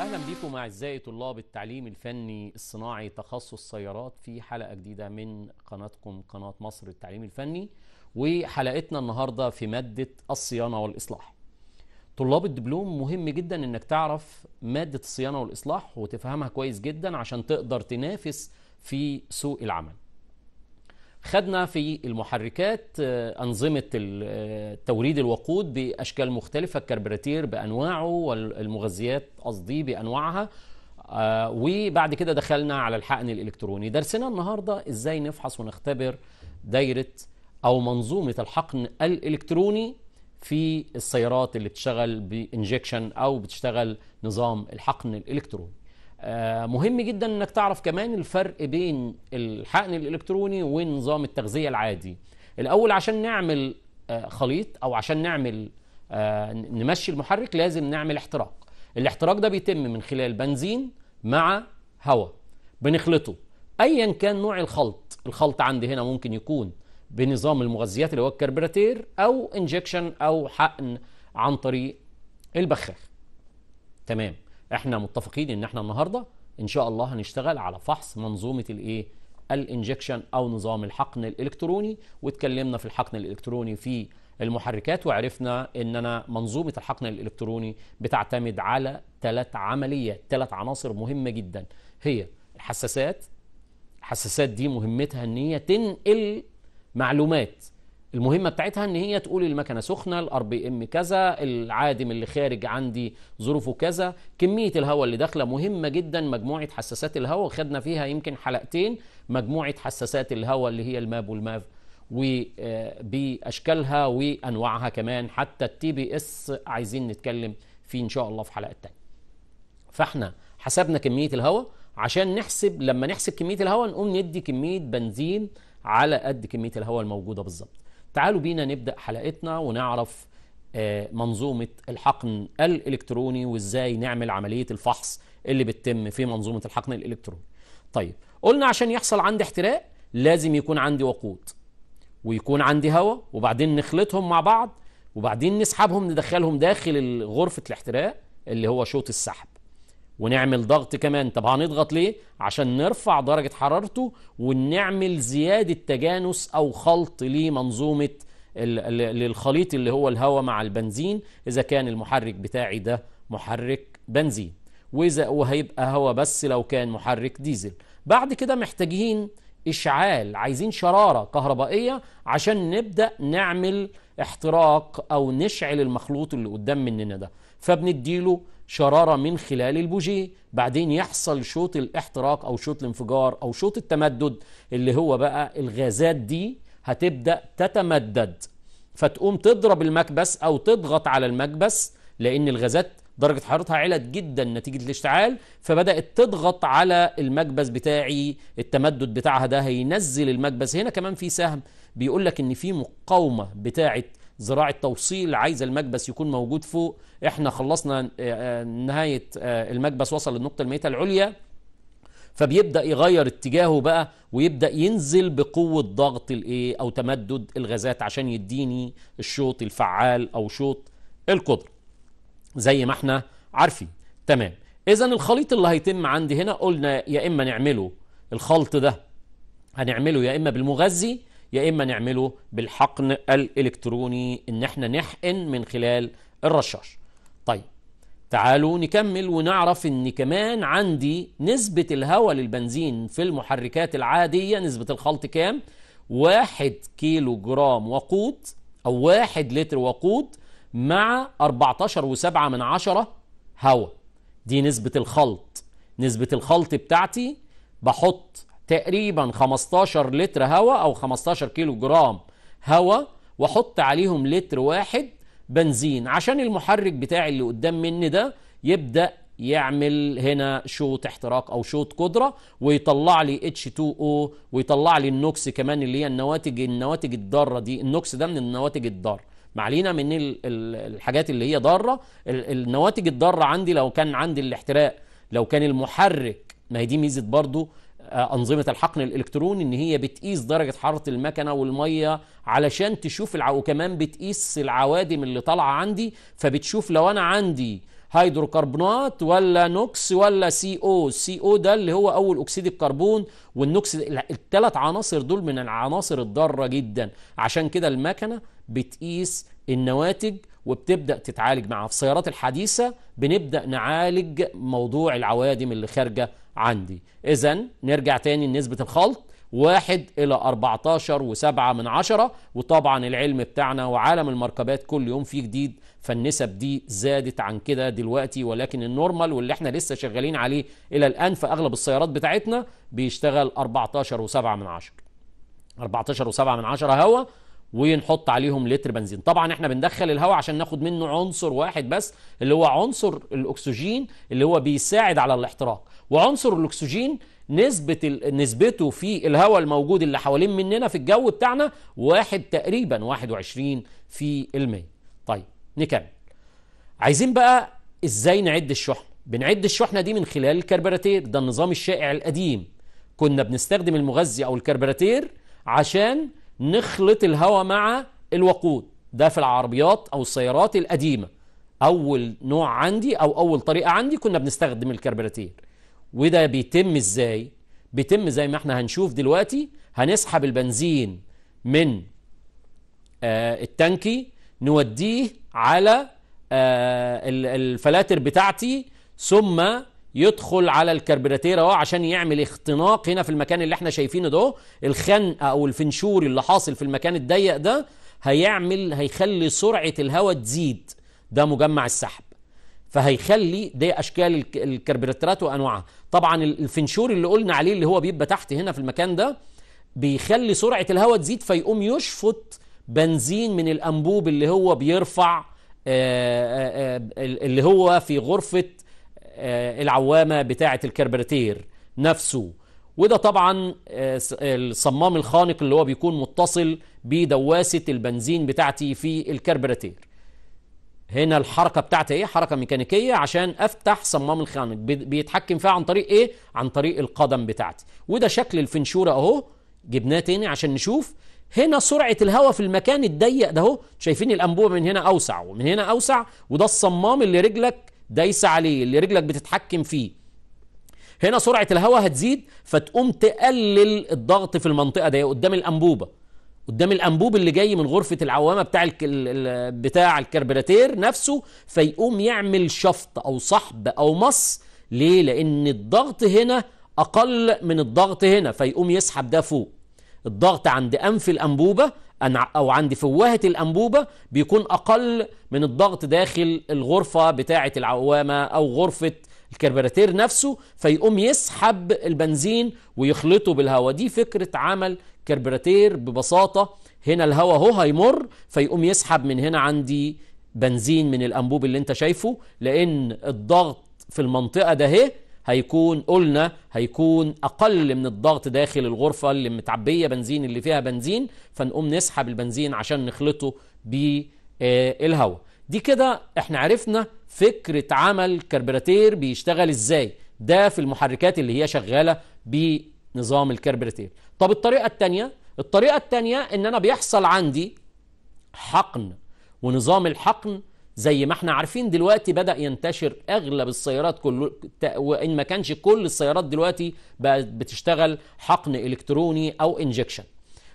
اهلا بكم اعزائي طلاب التعليم الفني الصناعي تخصص سيارات في حلقه جديده من قناتكم قناه مصر التعليم الفني وحلقتنا النهارده في ماده الصيانه والاصلاح. طلاب الدبلوم مهم جدا انك تعرف ماده الصيانه والاصلاح وتفهمها كويس جدا عشان تقدر تنافس في سوق العمل. خدنا في المحركات آه، أنظمة آه، توريد الوقود بأشكال مختلفة الكربراتير بأنواعه والمغذيات قصدي بأنواعها آه، وبعد كده دخلنا على الحقن الإلكتروني درسنا النهاردة إزاي نفحص ونختبر دايرة أو منظومة الحقن الإلكتروني في السيارات اللي بتشتغل بإنجكشن أو بتشتغل نظام الحقن الإلكتروني آه، مهم جدا انك تعرف كمان الفرق بين الحقن الالكتروني ونظام التغذيه العادي الاول عشان نعمل آه، خليط او عشان نعمل آه، نمشي المحرك لازم نعمل احتراق الاحتراق ده بيتم من خلال بنزين مع هواء بنخلطه ايا كان نوع الخلط الخلط عندي هنا ممكن يكون بنظام المغذيات اللي هو الكربراتير او انجكشن او حقن عن طريق البخاخ تمام احنا متفقين ان احنا النهارده ان شاء الله هنشتغل على فحص منظومه الايه الانجكشن او نظام الحقن الالكتروني واتكلمنا في الحقن الالكتروني في المحركات وعرفنا ان انا منظومه الحقن الالكتروني بتعتمد على ثلاث عمليات ثلاث عناصر مهمه جدا هي الحساسات الحساسات دي مهمتها ان هي تنقل معلومات المهمة بتاعتها ان هي تقول المكنة سخنة الار بي ام كذا العادم اللي خارج عندي ظروفه كذا كمية الهواء اللي داخلة مهمة جدا مجموعة حساسات الهواء خدنا فيها يمكن حلقتين مجموعة حساسات الهواء اللي هي الماب والماف وباشكالها آه، وانواعها كمان حتى التي بي اس عايزين نتكلم فيه ان شاء الله في حلقة تانية فاحنا حسبنا كمية الهواء عشان نحسب لما نحسب كمية الهواء نقوم ندي كمية بنزين على قد كمية الهواء الموجودة بالظبط تعالوا بينا نبدأ حلقتنا ونعرف آه، منظومة الحقن الإلكتروني وإزاي نعمل عملية الفحص اللي بتتم في منظومة الحقن الإلكتروني طيب قلنا عشان يحصل عندي احتراق لازم يكون عندي وقود ويكون عندي هواء وبعدين نخلطهم مع بعض وبعدين نسحبهم ندخلهم داخل غرفة الاحتراق اللي هو شوط السحب ونعمل ضغط كمان طب هنضغط ليه عشان نرفع درجة حرارته ونعمل زيادة تجانس أو خلط لمنظومة للخليط اللي هو الهواء مع البنزين إذا كان المحرك بتاعي ده محرك بنزين وإذا وهيبقى هواء بس لو كان محرك ديزل بعد كده محتاجين إشعال عايزين شرارة كهربائية عشان نبدأ نعمل احتراق أو نشعل المخلوط اللي قدام مننا ده فبنديله شرارة من خلال البوجيه بعدين يحصل شوط الاحتراق أو شوط الانفجار أو شوط التمدد اللي هو بقى الغازات دي هتبدأ تتمدد فتقوم تضرب المكبس أو تضغط على المكبس لأن الغازات درجة حرارتها علت جدا نتيجة الاشتعال فبدأت تضغط على المكبس بتاعي التمدد بتاعها ده هينزل المكبس هنا كمان في سهم بيقول لك ان في مقاومة بتاعة زراعه توصيل عايزه المكبس يكون موجود فوق احنا خلصنا آه، آه، نهايه آه، المكبس وصل للنقطه الميته العليا فبيبدا يغير اتجاهه بقى ويبدا ينزل بقوه ضغط الايه او تمدد الغازات عشان يديني الشوط الفعال او شوط القدره زي ما احنا عارفين تمام اذا الخليط اللي هيتم عندي هنا قلنا يا اما نعمله الخلط ده هنعمله يا اما بالمغذي يا اما نعمله بالحقن الالكتروني ان احنا نحقن من خلال الرشاش طيب تعالوا نكمل ونعرف ان كمان عندي نسبة الهواء للبنزين في المحركات العادية نسبة الخلط كام واحد كيلو جرام وقود او واحد لتر وقود مع 14 و من عشرة هواء دي نسبة الخلط نسبة الخلط بتاعتي بحط تقريبا 15 لتر هواء او 15 كيلو جرام هواء واحط عليهم لتر واحد بنزين عشان المحرك بتاعي اللي قدام مني ده يبدا يعمل هنا شوط احتراق او شوط قدره ويطلع لي اتش 2 او ويطلع لي النوكس كمان اللي هي النواتج النواتج الضاره دي النوكس ده من النواتج الضاره ما علينا من الحاجات اللي هي ضاره النواتج الضاره عندي لو كان عندي الاحتراق لو كان المحرك ما هي دي ميزه برضو آه، انظمه الحقن الالكتروني ان هي بتقيس درجه حراره المكنه والميه علشان تشوف الع... وكمان بتقيس العوادم اللي طالعه عندي فبتشوف لو انا عندي هيدروكربونات ولا نوكس ولا سي او سي او ده اللي هو اول اكسيد الكربون والنوكس الثلاث عناصر دول من العناصر الضاره جدا عشان كده المكنه بتقيس النواتج وبتبدا تتعالج معاها في السيارات الحديثه بنبدا نعالج موضوع العوادم اللي خارجه عندي اذا نرجع تاني لنسبه الخلط واحد إلى 14 وسبعة من عشرة وطبعا العلم بتاعنا وعالم المركبات كل يوم فيه جديد فالنسب دي زادت عن كده دلوقتي ولكن النورمال واللي احنا لسه شغالين عليه إلى الآن في أغلب السيارات بتاعتنا بيشتغل 14 وسبعة من عشرة 14 وسبعة من عشرة هوا ونحط عليهم لتر بنزين طبعا احنا بندخل الهواء عشان ناخد منه عنصر واحد بس اللي هو عنصر الاكسجين اللي هو بيساعد على الاحتراق وعنصر الاكسجين نسبة نسبته في الهواء الموجود اللي حوالين مننا في الجو بتاعنا واحد تقريبا 21 في المية طيب نكمل عايزين بقى ازاي نعد الشحنة بنعد الشحنة دي من خلال الكربراتير ده النظام الشائع القديم كنا بنستخدم المغذي او الكربراتير عشان نخلط الهواء مع الوقود ده في العربيات أو السيارات القديمة أول نوع عندي أو أول طريقة عندي كنا بنستخدم الكربراتير وده بيتم إزاي؟ بيتم زي ما احنا هنشوف دلوقتي هنسحب البنزين من آه التانكي نوديه على آه الفلاتر بتاعتي ثم يدخل على الكربراتير اهو عشان يعمل اختناق هنا في المكان اللي احنا شايفينه ده الخنقه او الفنشور اللي حاصل في المكان الضيق ده هيعمل هيخلي سرعه الهواء تزيد ده مجمع السحب فهيخلي دي اشكال الكربراتيرات وانواعها طبعا الفنشور اللي قلنا عليه اللي هو بيبقى تحت هنا في المكان ده بيخلي سرعه الهواء تزيد فيقوم يشفط بنزين من الانبوب اللي هو بيرفع آه، آه، آه، اللي هو في غرفه آه، العوامة بتاعة الكربراتير نفسه وده طبعا آه، الصمام الخانق اللي هو بيكون متصل بدواسة البنزين بتاعتي في الكربراتير هنا الحركة بتاعتي ايه حركة ميكانيكية عشان افتح صمام الخانق بيتحكم فيها عن طريق ايه عن طريق القدم بتاعتي وده شكل الفنشورة اهو جبناه تاني عشان نشوف هنا سرعة الهواء في المكان الضيق ده اهو شايفين الأنبوبة من هنا أوسع ومن هنا أوسع وده الصمام اللي رجلك دايسه عليه اللي رجلك بتتحكم فيه هنا سرعه الهواء هتزيد فتقوم تقلل الضغط في المنطقه دي قدام الانبوبه قدام الانبوب اللي جاي من غرفه العوامه بتاع الك... بتاع الكربراتير نفسه فيقوم يعمل شفط او سحب او مص ليه لان الضغط هنا اقل من الضغط هنا فيقوم يسحب ده فوق الضغط عند انف الانبوبه أو عند فوهة الأنبوبة بيكون أقل من الضغط داخل الغرفة بتاعة العوامة أو غرفة الكربراتير نفسه فيقوم يسحب البنزين ويخلطه بالهواء دي فكرة عمل كربراتير ببساطة هنا الهواء هو هيمر فيقوم يسحب من هنا عندي بنزين من الأنبوب اللي انت شايفه لأن الضغط في المنطقة ده هيكون قلنا هيكون اقل من الضغط داخل الغرفه اللي متعبيه بنزين اللي فيها بنزين فنقوم نسحب البنزين عشان نخلطه بالهواء دي كده احنا عرفنا فكره عمل كربراتير بيشتغل ازاي ده في المحركات اللي هي شغاله بنظام الكربراتير طب الطريقه الثانيه الطريقه الثانيه ان انا بيحصل عندي حقن ونظام الحقن زي ما احنا عارفين دلوقتي بدأ ينتشر أغلب السيارات كله وإن ما كانش كل السيارات دلوقتي بقت بتشتغل حقن إلكتروني أو إنجكشن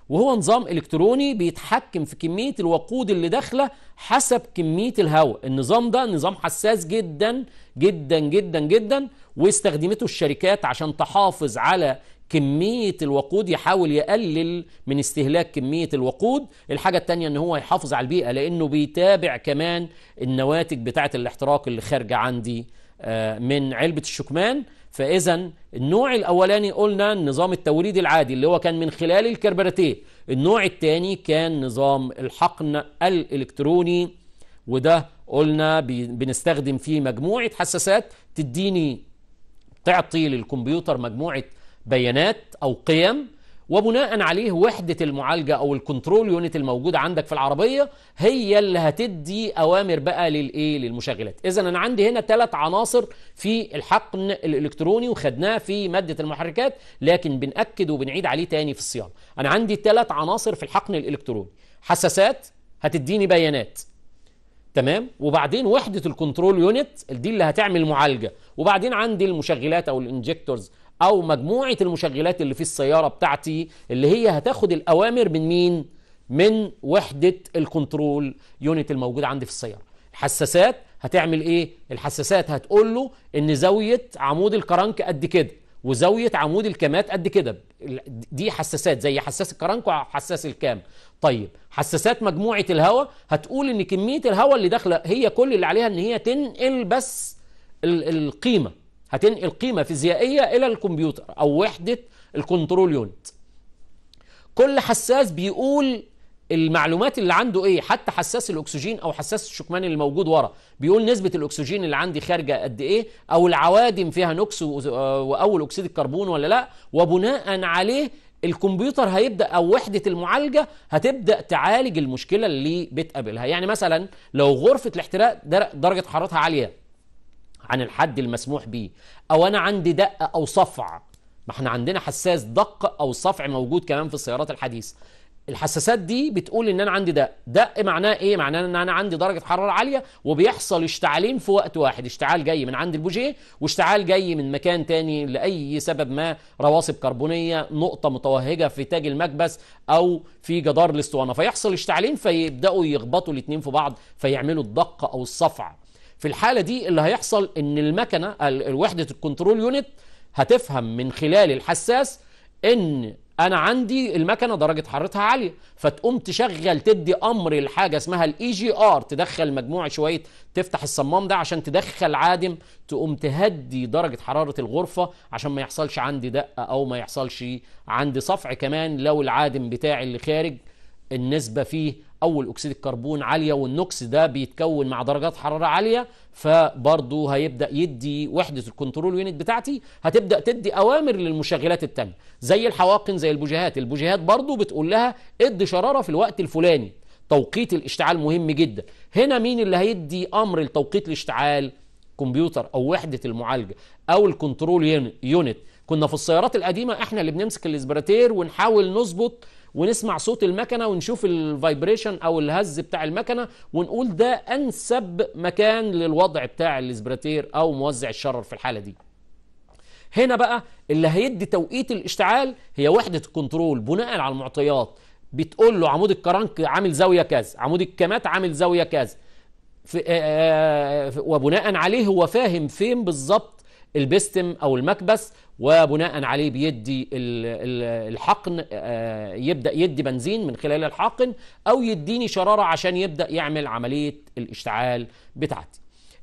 وهو نظام إلكتروني بيتحكم في كمية الوقود اللي داخلة حسب كمية الهواء النظام ده نظام حساس جدا جدا جدا جدا واستخدمته الشركات عشان تحافظ على كمية الوقود يحاول يقلل من استهلاك كمية الوقود الحاجة التانية ان هو يحافظ على البيئة لانه بيتابع كمان النواتج بتاعة الاحتراق اللي خارجة عندي آه، من علبة الشكمان فإذا النوع الأولاني قلنا النظام التوريد العادي اللي هو كان من خلال الكربراتيه النوع الثاني كان نظام الحقن الإلكتروني وده قلنا بنستخدم فيه مجموعة حساسات تديني تعطي للكمبيوتر مجموعة بيانات أو قيم وبناء عليه وحدة المعالجة أو الكنترول يونت الموجودة عندك في العربية هي اللي هتدي أوامر بقى للإيه للمشغلات إذا أنا عندي هنا ثلاث عناصر في الحقن الإلكتروني وخدناه في مادة المحركات لكن بنأكد وبنعيد عليه تاني في الصيانة أنا عندي ثلاث عناصر في الحقن الإلكتروني حساسات هتديني بيانات تمام وبعدين وحده الكنترول يونت دي اللي هتعمل معالجه وبعدين عندي المشغلات او الانجكتورز او مجموعه المشغلات اللي في السياره بتاعتي اللي هي هتاخد الاوامر من مين من وحده الكنترول يونت الموجوده عندي في السياره الحساسات هتعمل ايه الحساسات هتقول له ان زاويه عمود الكرنك قد كده وزاويه عمود الكامات قد كده دي حساسات زي حساس الكرنك وحساس الكام طيب حساسات مجموعه الهواء هتقول ان كميه الهواء اللي داخله هي كل اللي عليها ان هي تنقل بس القيمه هتنقل قيمة فيزيائية إلى الكمبيوتر أو وحدة الكنترول يونت كل حساس بيقول المعلومات اللي عنده ايه حتى حساس الاكسجين او حساس الشكمان اللي موجود ورا بيقول نسبه الاكسجين اللي عندي خارجه قد ايه او العوادم فيها نوكس واول آه، اكسيد الكربون ولا لا وبناء عليه الكمبيوتر هيبدا او وحده المعالجه هتبدا تعالج المشكله اللي بتقابلها يعني مثلا لو غرفه الاحتراق درجه حرارتها عاليه عن الحد المسموح به او انا عندي دق او صفع ما احنا عندنا حساس دق او صفع موجود كمان في السيارات الحديثه الحساسات دي بتقول ان انا عندي دق دق معناه ايه معناه ان انا عندي درجه حراره عاليه وبيحصل اشتعالين في وقت واحد اشتعال جاي من عند البوجيه واشتعال جاي من مكان تاني لاي سبب ما رواسب كربونيه نقطه متوهجه في تاج المكبس او في جدار الاسطوانه فيحصل اشتعالين فيبداوا يخبطوا الاثنين في بعض فيعملوا الدق او الصفع في الحالة دي اللي هيحصل ان المكنة وحدة الكنترول يونت هتفهم من خلال الحساس ان انا عندي المكنه درجه حرارتها عاليه فتقوم تشغل تدي امر لحاجه اسمها الاي جي e ار تدخل مجموعه شويه تفتح الصمام ده عشان تدخل عادم تقوم تهدي درجه حراره الغرفه عشان ما يحصلش عندي دقه او ما يحصلش عندي صفع كمان لو العادم بتاعي اللي خارج النسبه فيه اول اكسيد الكربون عاليه والنوكس ده بيتكون مع درجات حراره عاليه فبرضه هيبدا يدي وحده الكنترول يونت بتاعتي هتبدا تدي اوامر للمشغلات التانية زي الحواقن زي البوجيهات البوجيهات برضه بتقول لها ادي شراره في الوقت الفلاني توقيت الاشتعال مهم جدا هنا مين اللي هيدي امر لتوقيت الاشتعال كمبيوتر او وحده المعالجه او الكنترول يونت كنا في السيارات القديمه احنا اللي بنمسك الاسبراتير ونحاول نظبط ونسمع صوت المكنه ونشوف الفايبريشن او الهز بتاع المكنه ونقول ده انسب مكان للوضع بتاع الاسبراتير او موزع الشرر في الحاله دي هنا بقى اللي هيدي توقيت الاشتعال هي وحده الكنترول بناء على المعطيات بتقول له عمود الكرنك عامل زاويه كذا عمود الكمات عامل زاويه كذا آه، آه، آه، وبناء عليه هو فاهم فين بالظبط البستم او المكبس وبناء عليه بيدي الحقن آه، يبدا يدي بنزين من خلال الحقن او يديني شراره عشان يبدا يعمل عمليه الاشتعال بتاعتي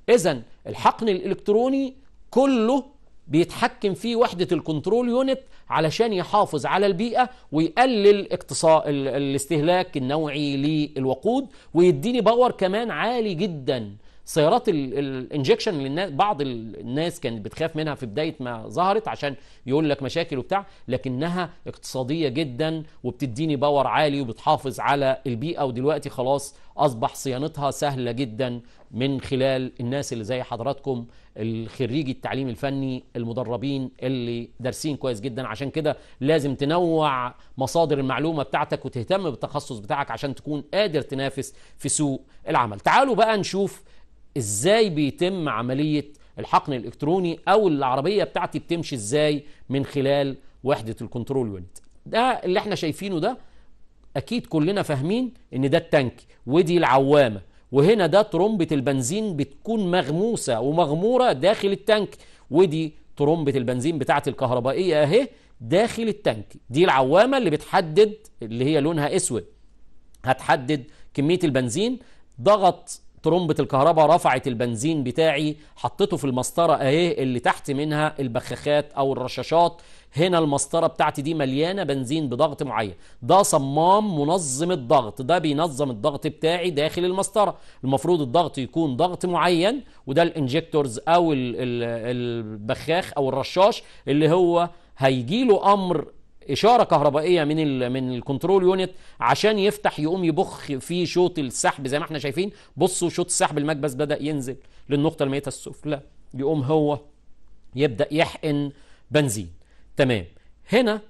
اذا الحقن الالكتروني كله بيتحكم فيه وحده الكنترول يونت علشان يحافظ على البيئه ويقلل اقتصاء الاستهلاك النوعي للوقود ويديني باور كمان عالي جدا سيارات الانجكشن اللي بعض الناس كانت بتخاف منها في بدايه ما ظهرت عشان يقول لك مشاكل وبتاع لكنها اقتصاديه جدا وبتديني باور عالي وبتحافظ على البيئه ودلوقتي خلاص اصبح صيانتها سهله جدا من خلال الناس اللي زي حضراتكم الخريجي التعليم الفني المدربين اللي دارسين كويس جدا عشان كده لازم تنوع مصادر المعلومه بتاعتك وتهتم بالتخصص بتاعك عشان تكون قادر تنافس في سوق العمل تعالوا بقى نشوف ازاي بيتم عمليه الحقن الالكتروني او العربيه بتاعتي بتمشي ازاي من خلال وحده الكنترول يونت ده اللي احنا شايفينه ده اكيد كلنا فاهمين ان ده التانك ودي العوامه وهنا ده ترمبه البنزين بتكون مغموسه ومغموره داخل التانك ودي ترمبه البنزين بتاعه الكهربائيه اهي داخل التانك دي العوامه اللي بتحدد اللي هي لونها اسود هتحدد كميه البنزين ضغط ترمبة الكهرباء رفعت البنزين بتاعي حطيته في المسطرة اهي اللي تحت منها البخاخات او الرشاشات هنا المسطرة بتاعتي دي مليانة بنزين بضغط معين ده صمام منظم الضغط ده بينظم الضغط بتاعي داخل المسطرة المفروض الضغط يكون ضغط معين وده الانجكتورز او البخاخ او الرشاش اللي هو هيجيله امر اشاره كهربائيه من الـ من الكنترول يونت عشان يفتح يقوم يبخ في شوط السحب زي ما احنا شايفين بصوا شوط السحب المكبس بدا ينزل للنقطه الميته السفلى يقوم هو يبدا يحقن بنزين تمام هنا آآ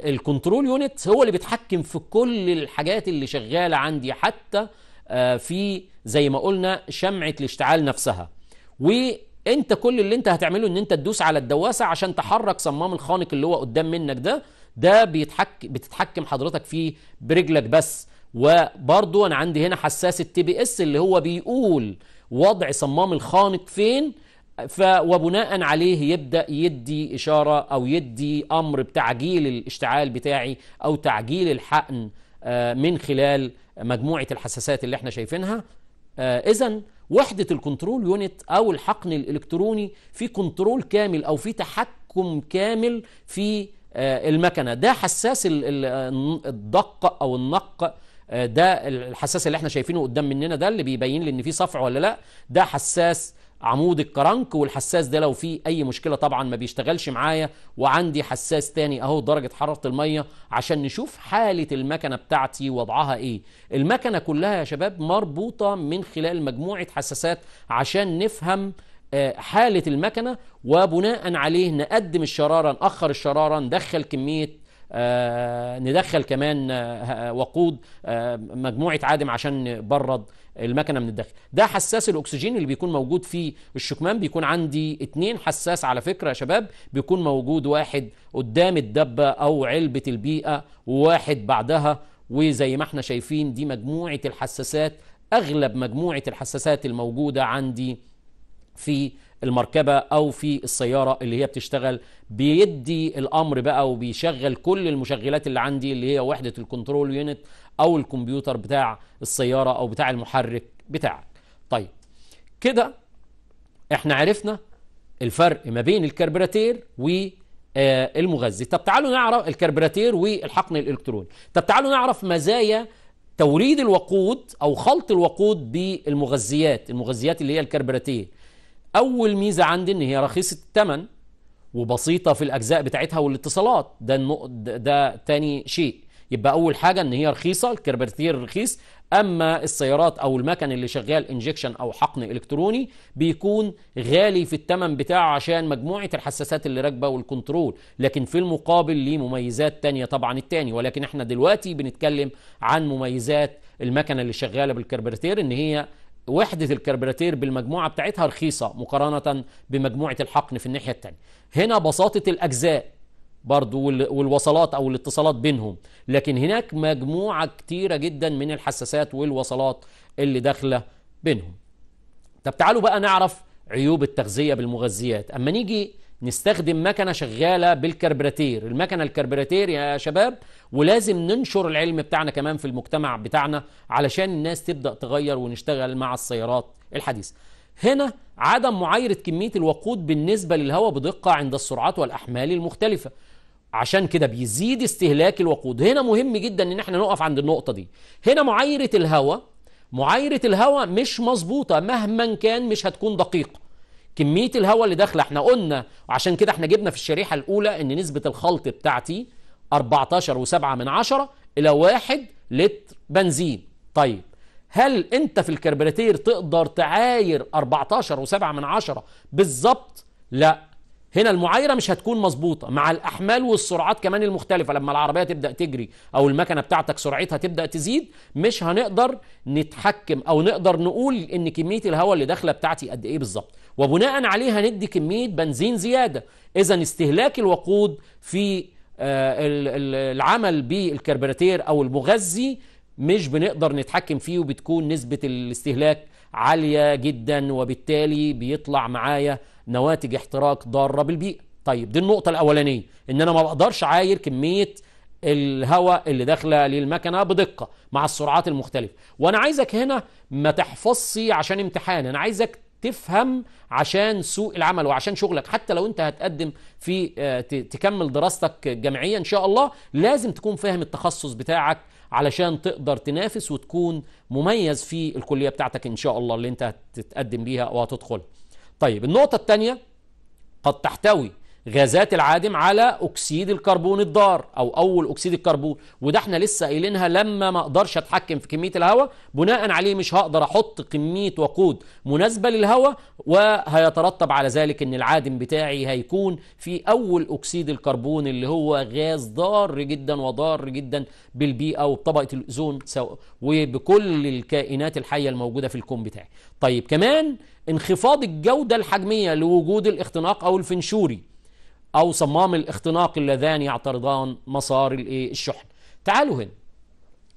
آآ الكنترول يونت هو اللي بيتحكم في كل الحاجات اللي شغاله عندي حتى آه، في زي ما قلنا شمعه الاشتعال نفسها و انت كل اللي انت هتعمله ان انت تدوس على الدواسه عشان تحرك صمام الخانق اللي هو قدام منك ده ده بيتحك بتتحكم حضرتك فيه برجلك بس وبرضو انا عندي هنا حساس التي بي اس اللي هو بيقول وضع صمام الخانق فين ف وبناء عليه يبدا يدي اشاره او يدي امر بتعجيل الاشتعال بتاعي او تعجيل الحقن آه، من خلال مجموعه الحساسات اللي احنا شايفينها آه، إذا وحدة الكنترول يونت أو الحقن الإلكتروني في كنترول كامل أو في تحكم كامل في آه، المكنة ده حساس آه، الدق أو النق ده الحساس اللي احنا شايفينه قدام مننا ده اللي بيبين لي ان في صفع ولا لا ده حساس عمود الكرنك والحساس ده لو فيه اي مشكله طبعا ما بيشتغلش معايا وعندي حساس تاني اهو درجه حراره الميه عشان نشوف حاله المكنه بتاعتي وضعها ايه المكنه كلها يا شباب مربوطه من خلال مجموعه حساسات عشان نفهم آه، حالة المكنة وبناء عليه نقدم الشرارة نأخر الشرارة ندخل كمية آه، ندخل كمان آه، وقود آه، مجموعه عادم عشان نبرد المكنه من الداخل ده حساس الاكسجين اللي بيكون موجود في الشكمان بيكون عندي اتنين حساس على فكره يا شباب بيكون موجود واحد قدام الدبه او علبه البيئه وواحد بعدها وزي ما احنا شايفين دي مجموعه الحساسات اغلب مجموعه الحساسات الموجوده عندي في المركبه او في السياره اللي هي بتشتغل بيدي الامر بقى وبيشغل كل المشغلات اللي عندي اللي هي وحده الكنترول يونت او الكمبيوتر بتاع السياره او بتاع المحرك بتاعك طيب كده احنا عرفنا الفرق ما بين الكربراتير والمغذي آه، طب تعالوا نعرف الكربراتير والحقن الالكتروني طب تعالوا نعرف مزايا توريد الوقود او خلط الوقود بالمغذيات المغذيات اللي هي الكربراتير اول ميزه عندي ان هي رخيصه الثمن وبسيطه في الاجزاء بتاعتها والاتصالات ده النق... ده تاني شيء يبقى اول حاجه ان هي رخيصه الكربرتير رخيص اما السيارات او المكن اللي شغال انجكشن او حقن الكتروني بيكون غالي في الثمن بتاعه عشان مجموعه الحساسات اللي راكبه والكنترول لكن في المقابل ليه مميزات تانية طبعا التاني ولكن احنا دلوقتي بنتكلم عن مميزات المكنه اللي شغاله بالكربرتير ان هي وحدة الكربراتير بالمجموعة بتاعتها رخيصة مقارنة بمجموعة الحقن في الناحية التانية هنا بساطة الأجزاء برضو والوصلات أو الاتصالات بينهم لكن هناك مجموعة كتيرة جدا من الحساسات والوصلات اللي داخلة بينهم طب تعالوا بقى نعرف عيوب التغذية بالمغذيات أما نيجي نستخدم مكنة شغالة بالكربراتير المكنة الكربراتير يا شباب ولازم ننشر العلم بتاعنا كمان في المجتمع بتاعنا علشان الناس تبدأ تغير ونشتغل مع السيارات الحديثة هنا عدم معايرة كمية الوقود بالنسبة للهواء بدقة عند السرعات والأحمال المختلفة عشان كده بيزيد استهلاك الوقود هنا مهم جدا ان احنا نقف عند النقطة دي هنا معايرة الهواء معايرة الهواء مش مظبوطة مهما كان مش هتكون دقيقة كميه الهواء اللي داخله احنا قلنا وعشان كده احنا جبنا في الشريحه الاولى ان نسبه الخلط بتاعتي 14 و7 من 10 الى 1 لتر بنزين طيب هل انت في الكربراتير تقدر تعاير 14 و7 من 10 بالظبط لا هنا المعايره مش هتكون مظبوطه مع الاحمال والسرعات كمان المختلفه لما العربيه تبدا تجري او المكنه بتاعتك سرعتها تبدا تزيد مش هنقدر نتحكم او نقدر نقول ان كميه الهواء اللي داخله بتاعتي قد ايه بالظبط وبناء عليها ندي كميه بنزين زياده اذا استهلاك الوقود في آه، العمل بالكربراتير او المغذي مش بنقدر نتحكم فيه وبتكون نسبه الاستهلاك عالية جدا وبالتالي بيطلع معايا نواتج احتراق ضارة بالبيئة طيب دي النقطة الأولانية إن أنا ما بقدرش عاير كمية الهواء اللي داخله للمكنه بدقه مع السرعات المختلفه وانا عايزك هنا ما تحفظش عشان امتحان انا عايزك تفهم عشان سوق العمل وعشان شغلك حتى لو انت هتقدم في آه، تكمل دراستك الجامعيه ان شاء الله لازم تكون فاهم التخصص بتاعك علشان تقدر تنافس وتكون مميز في الكليه بتاعتك ان شاء الله اللي انت هتتقدم ليها او هتدخل طيب النقطه الثانيه قد تحتوي غازات العادم على اكسيد الكربون الضار او اول اكسيد الكربون وده احنا لسه قايلينها لما ما اقدرش اتحكم في كميه الهواء بناء عليه مش هقدر احط كميه وقود مناسبه للهواء وهيترتب على ذلك ان العادم بتاعي هيكون في اول اكسيد الكربون اللي هو غاز ضار جدا وضار جدا بالبيئه وبطبقه الاوزون وبكل الكائنات الحيه الموجوده في الكون بتاعي طيب كمان انخفاض الجوده الحجميه لوجود الاختناق او الفنشوري أو صمام الاختناق اللذان يعترضان مسار الشحن تعالوا هنا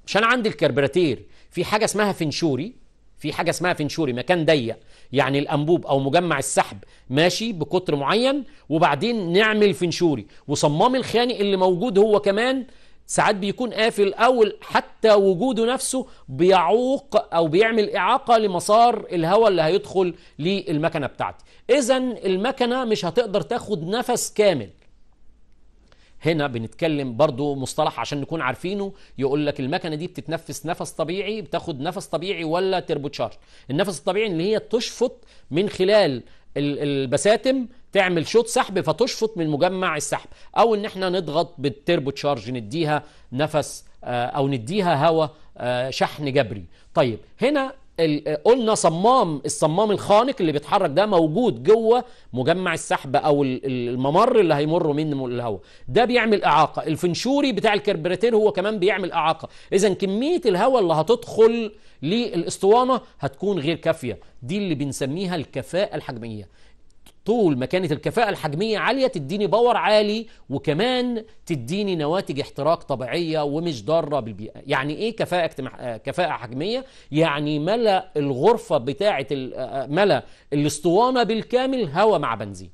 مش أنا عندي الكربراتير في حاجة اسمها فنشوري في حاجة اسمها فنشوري مكان ضيق يعني الأنبوب أو مجمع السحب ماشي بقطر معين وبعدين نعمل فنشوري وصمام الخانق اللي موجود هو كمان ساعات بيكون قافل أو حتى وجوده نفسه بيعوق أو بيعمل إعاقة لمسار الهواء اللي هيدخل للمكنة بتاعتي إذا المكنة مش هتقدر تاخد نفس كامل هنا بنتكلم برضو مصطلح عشان نكون عارفينه يقول لك المكنه دي بتتنفس نفس طبيعي بتاخد نفس طبيعي ولا تشارج النفس الطبيعي اللي هي تشفط من خلال البساتم تعمل شوط سحب فتشفط من مجمع السحب او ان احنا نضغط بالتربو تشارج نديها نفس آه، او نديها هواء آه، شحن جبري طيب هنا قلنا صمام الصمام الخانق اللي بيتحرك ده موجود جوه مجمع السحب او الممر اللي هيمر منه الهواء ده بيعمل اعاقه الفنشوري بتاع الكربريتير هو كمان بيعمل اعاقه اذا كميه الهواء اللي هتدخل للاسطوانه هتكون غير كافيه دي اللي بنسميها الكفاءه الحجميه طول ما كانت الكفاءة الحجمية عالية تديني باور عالي وكمان تديني نواتج احتراق طبيعية ومش ضارة بالبيئة يعني ايه كفاءة اجتماع... كفاءة حجمية يعني ملأ الغرفة بتاعة ال... ملأ الاسطوانة بالكامل هواء مع بنزين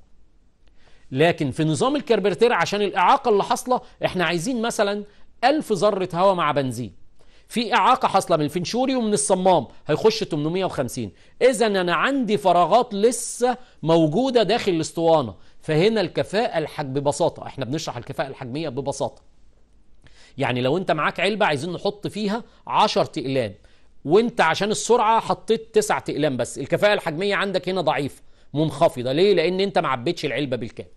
لكن في نظام الكربرتير عشان الإعاقة اللي حاصلة احنا عايزين مثلا ألف ذرة هواء مع بنزين في اعاقه حاصله من الفنشوري ومن الصمام هيخش 850 اذا انا عندي فراغات لسه موجوده داخل الاسطوانه فهنا الكفاءه الحج ببساطه احنا بنشرح الكفاءه الحجميه ببساطه يعني لو انت معاك علبه عايزين نحط فيها 10 تقلام وانت عشان السرعه حطيت 9 تقلام بس الكفاءه الحجميه عندك هنا ضعيفه منخفضه ليه لان انت ما العلبه بالكامل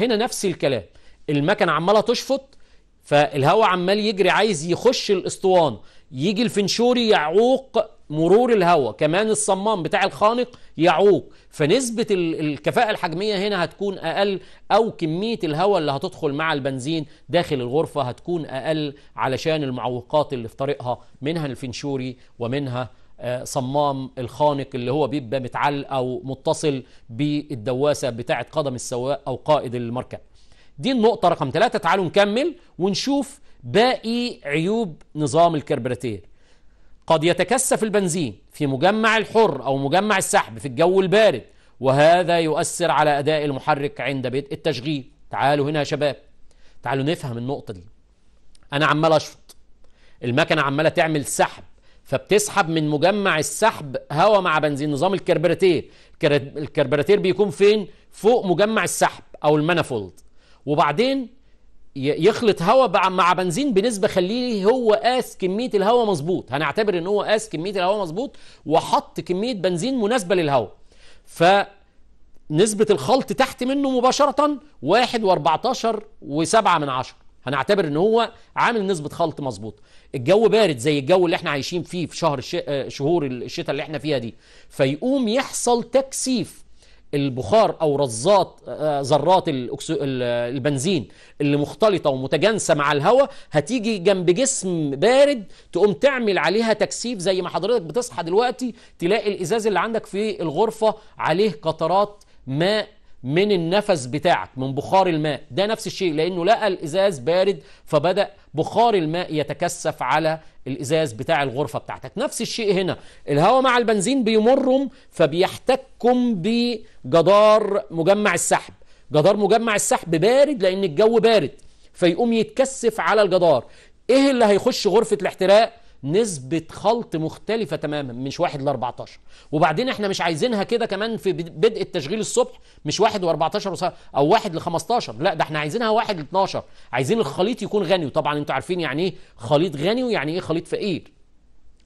هنا نفس الكلام المكنه عماله تشفط فالهواء عمال يجري عايز يخش الاسطوانه يجي الفنشوري يعوق مرور الهواء كمان الصمام بتاع الخانق يعوق فنسبة الكفاءة الحجمية هنا هتكون أقل أو كمية الهواء اللي هتدخل مع البنزين داخل الغرفة هتكون أقل علشان المعوقات اللي في طريقها منها الفنشوري ومنها آه، صمام الخانق اللي هو بيبقى متعلق أو متصل بالدواسة بتاعة قدم السواق أو قائد المركب دي النقطة رقم ثلاثة تعالوا نكمل ونشوف باقي عيوب نظام الكربراتير قد يتكثف البنزين في مجمع الحر أو مجمع السحب في الجو البارد وهذا يؤثر على أداء المحرك عند بدء التشغيل تعالوا هنا يا شباب تعالوا نفهم النقطة دي أنا عمال أشفط المكنة عمالة تعمل سحب فبتسحب من مجمع السحب هواء مع بنزين نظام الكربراتير الكربراتير بيكون فين فوق مجمع السحب او المانيفولد وبعدين يخلط هواء مع بنزين بنسبه خليه هو قاس كميه الهواء مظبوط هنعتبر ان هو قاس كميه الهواء مظبوط وحط كميه بنزين مناسبه للهواء ف نسبة الخلط تحت منه مباشرة واحد واربعتاشر وسبعة من عشر هنعتبر ان هو عامل نسبة خلط مظبوط الجو بارد زي الجو اللي احنا عايشين فيه في شهر الش... آه، شهور الشتاء اللي احنا فيها دي فيقوم يحصل تكثيف البخار او رزات آه، آه، ذرات البنزين اللي مختلطه ومتجانسه مع الهواء هتيجي جنب جسم بارد تقوم تعمل عليها تكثيف زي ما حضرتك بتصحى دلوقتي تلاقي الازاز اللي عندك في الغرفه عليه قطرات ماء من النفس بتاعك من بخار الماء ده نفس الشيء لأنه لقى الإزاز بارد فبدأ بخار الماء يتكثف على الإزاز بتاع الغرفة بتاعتك نفس الشيء هنا الهواء مع البنزين بيمرهم فبيحتكم بجدار مجمع السحب جدار مجمع السحب بارد لأن الجو بارد فيقوم يتكثف على الجدار ايه اللي هيخش غرفة الاحتراق نسبة خلط مختلفة تماما مش واحد ل 14 وبعدين احنا مش عايزينها كده كمان في بدء التشغيل الصبح مش واحد و 14 او واحد ل 15 لا ده احنا عايزينها واحد ل 12 عايزين الخليط يكون غني وطبعا انتوا عارفين يعني ايه خليط غني ويعني ايه خليط فقير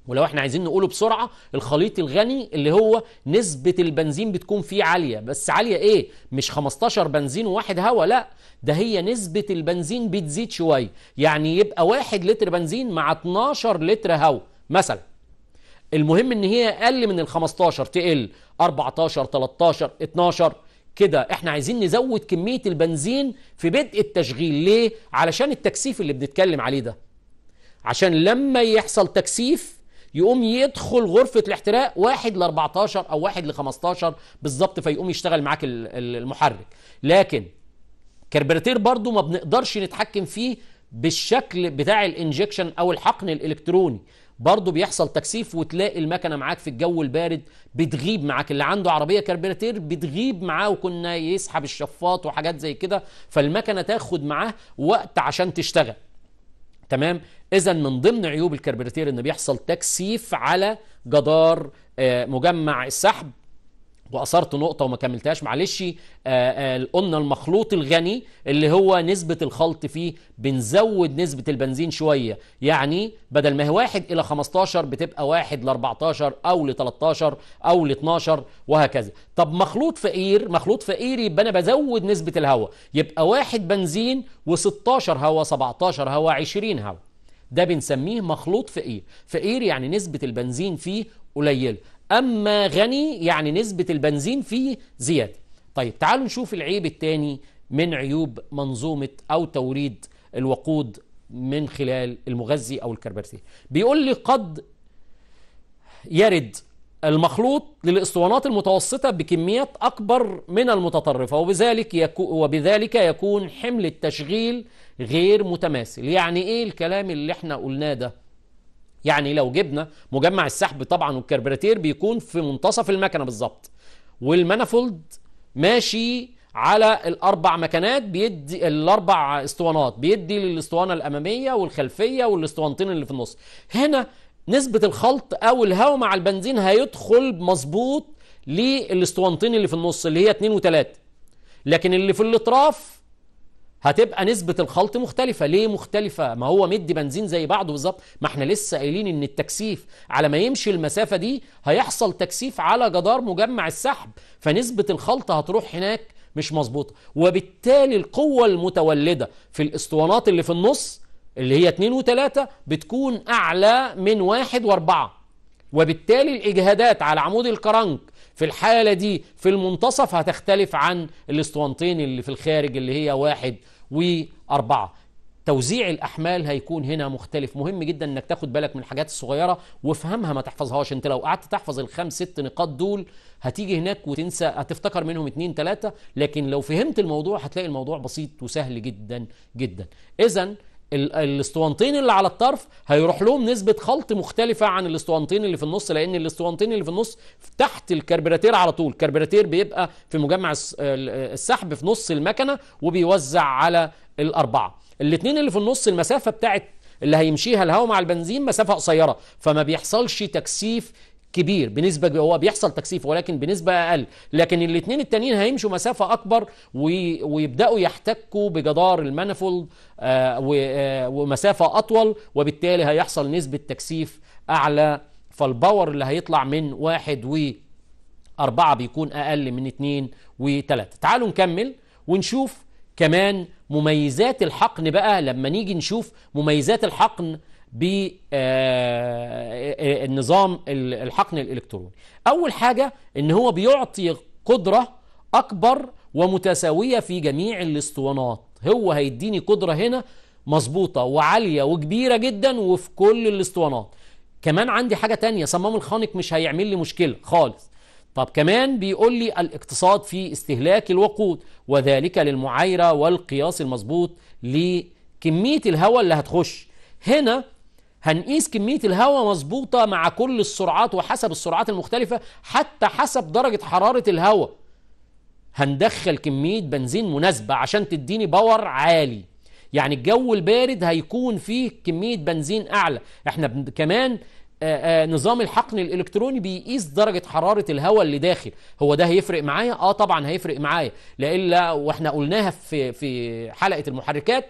ولو احنا عايزين نقوله بسرعه الخليط الغني اللي هو نسبه البنزين بتكون فيه عاليه بس عاليه ايه مش 15 بنزين وواحد هوا لا ده هي نسبه البنزين بتزيد شويه يعني يبقى 1 لتر بنزين مع 12 لتر هوا مثلا المهم ان هي اقل من ال 15 تقل 14 13 12 كده احنا عايزين نزود كميه البنزين في بدء التشغيل ليه علشان التكثيف اللي بنتكلم عليه ده عشان لما يحصل تكثيف يقوم يدخل غرفه الاحتراق 1 ل 14 او 1 ل 15 بالظبط فيقوم يشتغل معاك المحرك لكن كربراتير برضو ما بنقدرش نتحكم فيه بالشكل بتاع الانجكشن او الحقن الالكتروني برضه بيحصل تكثيف وتلاقي المكنه معاك في الجو البارد بتغيب معاك اللي عنده عربيه كربيراتير بتغيب معاه وكنا يسحب الشفاط وحاجات زي كده فالمكنه تاخد معاه وقت عشان تشتغل تمام اذا من ضمن عيوب الكربراتير ان بيحصل تكثيف على جدار آه، مجمع السحب واثرت نقطه وما كملتهاش معلش آه، آه، قلنا المخلوط الغني اللي هو نسبه الخلط فيه بنزود نسبه البنزين شويه يعني بدل ما هي 1 الى 15 بتبقى 1 ل 14 او ل 13 او ل 12 وهكذا طب مخلوط فقير مخلوط فقير يبقى انا بزود نسبه الهواء يبقى 1 بنزين و16 هواء 17 هواء 20 هواء ده بنسميه مخلوط فقير فقير يعني نسبة البنزين فيه قليلة أما غني يعني نسبة البنزين فيه زيادة طيب تعالوا نشوف العيب الثاني من عيوب منظومة أو توريد الوقود من خلال المغذي أو الكربرتي بيقول لي قد يرد المخلوط للاسطوانات المتوسطة بكميات أكبر من المتطرفة وبذلك, يكو وبذلك يكون حمل التشغيل غير متماثل يعني إيه الكلام اللي احنا قلناه ده يعني لو جبنا مجمع السحب طبعا والكربراتير بيكون في منتصف المكنه بالظبط والمانيفولد ماشي على الاربع مكنات بيدي الاربع اسطوانات بيدي للاسطوانه الاماميه والخلفيه والاسطوانتين اللي في النص هنا نسبه الخلط او الهواء مع البنزين هيدخل مظبوط للاسطوانتين اللي في النص اللي هي 2 و3 لكن اللي في الاطراف هتبقى نسبة الخلط مختلفة ليه مختلفة ما هو مدي بنزين زي بعضه بالظبط ما احنا لسه قايلين ان التكثيف على ما يمشي المسافة دي هيحصل تكثيف على جدار مجمع السحب فنسبة الخلط هتروح هناك مش مظبوطة وبالتالي القوة المتولدة في الاسطوانات اللي في النص اللي هي 2 و3 بتكون أعلى من 1 و4 وبالتالي الإجهادات على عمود الكرنك في الحالة دي في المنتصف هتختلف عن الاسطوانتين اللي في الخارج اللي هي واحد وأربعة توزيع الاحمال هيكون هنا مختلف مهم جدا انك تاخد بالك من الحاجات الصغيره وافهمها ما تحفظهاش انت لو قعدت تحفظ الخمس ست نقاط دول هتيجي هناك وتنسى هتفتكر منهم اتنين تلاته لكن لو فهمت الموضوع هتلاقي الموضوع بسيط وسهل جدا جدا اذا الاسطوانتين اللي على الطرف هيروح لهم نسبة خلط مختلفة عن الاسطوانتين اللي في النص لأن الاسطوانتين اللي في النص تحت الكربراتير على طول الكربراتير بيبقى في مجمع السحب في نص المكنة وبيوزع على الأربعة الاتنين اللي في النص المسافة بتاعت اللي هيمشيها الهواء مع البنزين مسافة قصيرة فما بيحصلش تكثيف كبير بنسبه هو بيحصل تكثيف ولكن بنسبه اقل لكن الاثنين التانيين هيمشوا مسافه اكبر ويبداوا يحتكوا بجدار المانيفولد آه، آه، ومسافه اطول وبالتالي هيحصل نسبه تكثيف اعلى فالباور اللي هيطلع من واحد و أربعة بيكون أقل من اتنين وتلاتة تعالوا نكمل ونشوف كمان مميزات الحقن بقى لما نيجي نشوف مميزات الحقن بالنظام آه، آه، آه، الحقن الالكتروني اول حاجه ان هو بيعطي قدره اكبر ومتساويه في جميع الاسطوانات هو هيديني قدره هنا مظبوطه وعاليه وكبيره جدا وفي كل الاسطوانات كمان عندي حاجه تانية صمام الخانق مش هيعمل لي مشكله خالص طب كمان بيقول لي الاقتصاد في استهلاك الوقود وذلك للمعايره والقياس المظبوط لكميه الهواء اللي هتخش هنا هنقيس كمية الهواء مظبوطة مع كل السرعات وحسب السرعات المختلفة حتى حسب درجة حرارة الهواء هندخل كمية بنزين مناسبة عشان تديني باور عالي يعني الجو البارد هيكون فيه كمية بنزين أعلى احنا كمان آآ آآ نظام الحقن الالكتروني بيقيس درجه حراره الهواء اللي داخل هو ده هيفرق معايا اه طبعا هيفرق معايا لالا واحنا قلناها في في حلقه المحركات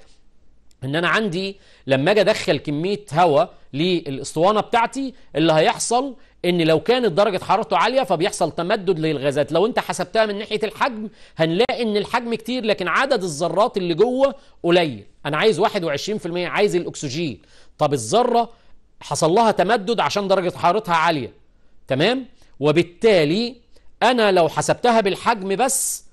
ان انا عندي لما اجي ادخل كميه هواء للاسطوانه بتاعتي اللي هيحصل ان لو كانت درجه حرارته عاليه فبيحصل تمدد للغازات لو انت حسبتها من ناحيه الحجم هنلاقي ان الحجم كتير لكن عدد الذرات اللي جوه قليل انا عايز 21% عايز الاكسجين طب الذره حصل لها تمدد عشان درجه حرارتها عاليه تمام وبالتالي انا لو حسبتها بالحجم بس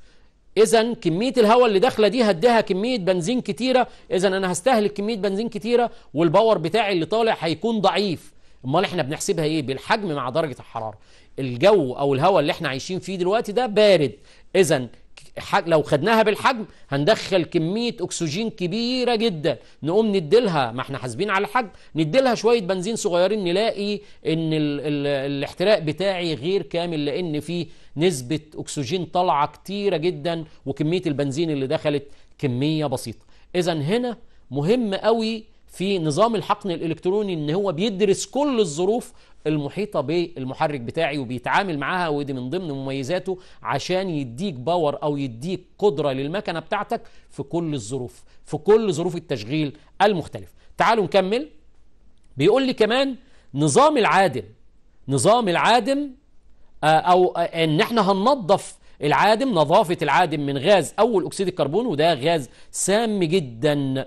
اذا كميه الهواء اللي داخله دي هديها كميه بنزين كتيره اذا انا هستهلك كميه بنزين كتيره والباور بتاعي اللي طالع هيكون ضعيف امال احنا بنحسبها ايه بالحجم مع درجه الحراره الجو او الهواء اللي احنا عايشين فيه دلوقتي ده بارد اذا لو خدناها بالحجم هندخل كمية أكسجين كبيرة جدا نقوم نديلها ما احنا حاسبين على الحجم نديلها شوية بنزين صغيرين نلاقي ان الاحتراق بتاعي غير كامل لأن فيه نسبة أكسجين طالعة كتيرة جدا وكمية البنزين اللي دخلت كمية بسيطة إذا هنا مهم قوي في نظام الحقن الإلكتروني إن هو بيدرس كل الظروف المحيطة بالمحرك بتاعي وبيتعامل معاها ودي من ضمن مميزاته عشان يديك باور أو يديك قدرة للمكنة بتاعتك في كل الظروف في كل ظروف التشغيل المختلف تعالوا نكمل بيقول لي كمان نظام العادم نظام العادم آه، او آه، ان احنا هننظف العادم نظافه العادم من غاز اول اكسيد الكربون وده غاز سام جدا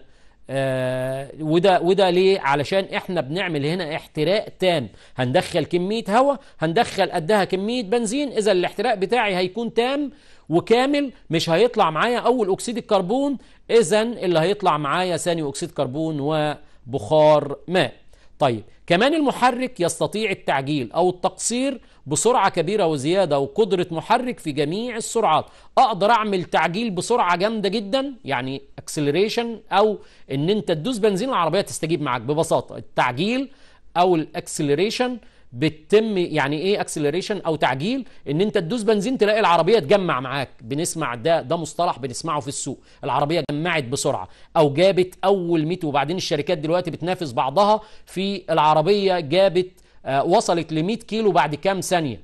آه، وده وده ليه؟ علشان احنا بنعمل هنا احتراق تام، هندخل كميه هواء، هندخل قدها كميه بنزين، اذا الاحتراق بتاعي هيكون تام وكامل مش هيطلع معايا اول اكسيد الكربون، اذا اللي هيطلع معايا ثاني اكسيد كربون وبخار ماء. طيب كمان المحرك يستطيع التعجيل أو التقصير بسرعة كبيرة وزيادة وقدرة محرك في جميع السرعات أقدر أعمل تعجيل بسرعة جامدة جدا يعني اكسلريشن أو إن أنت تدوس بنزين العربية تستجيب معاك ببساطة التعجيل أو الاكسلريشن بتتم يعني ايه اكسلريشن او تعجيل ان انت تدوس بنزين تلاقي العربيه تجمع معاك بنسمع ده ده مصطلح بنسمعه في السوق العربيه جمعت بسرعه او جابت اول 100 وبعدين الشركات دلوقتي بتنافس بعضها في العربيه جابت آه وصلت ل 100 كيلو بعد كام ثانيه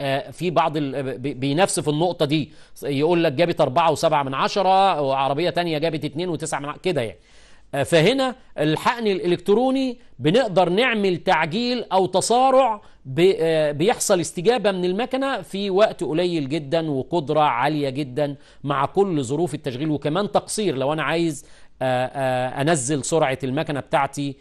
آه، في بعض آه، بينافس في النقطه دي يقول لك جابت 4.7 من عشره وعربيه تانية جابت 2.9 من كده يعني آه، فهنا الحقن الالكتروني بنقدر نعمل تعجيل او تصارع آه، بيحصل استجابه من المكنه في وقت قليل جدا وقدره عاليه جدا مع كل ظروف التشغيل وكمان تقصير لو انا عايز آه، انزل سرعه المكنه بتاعتي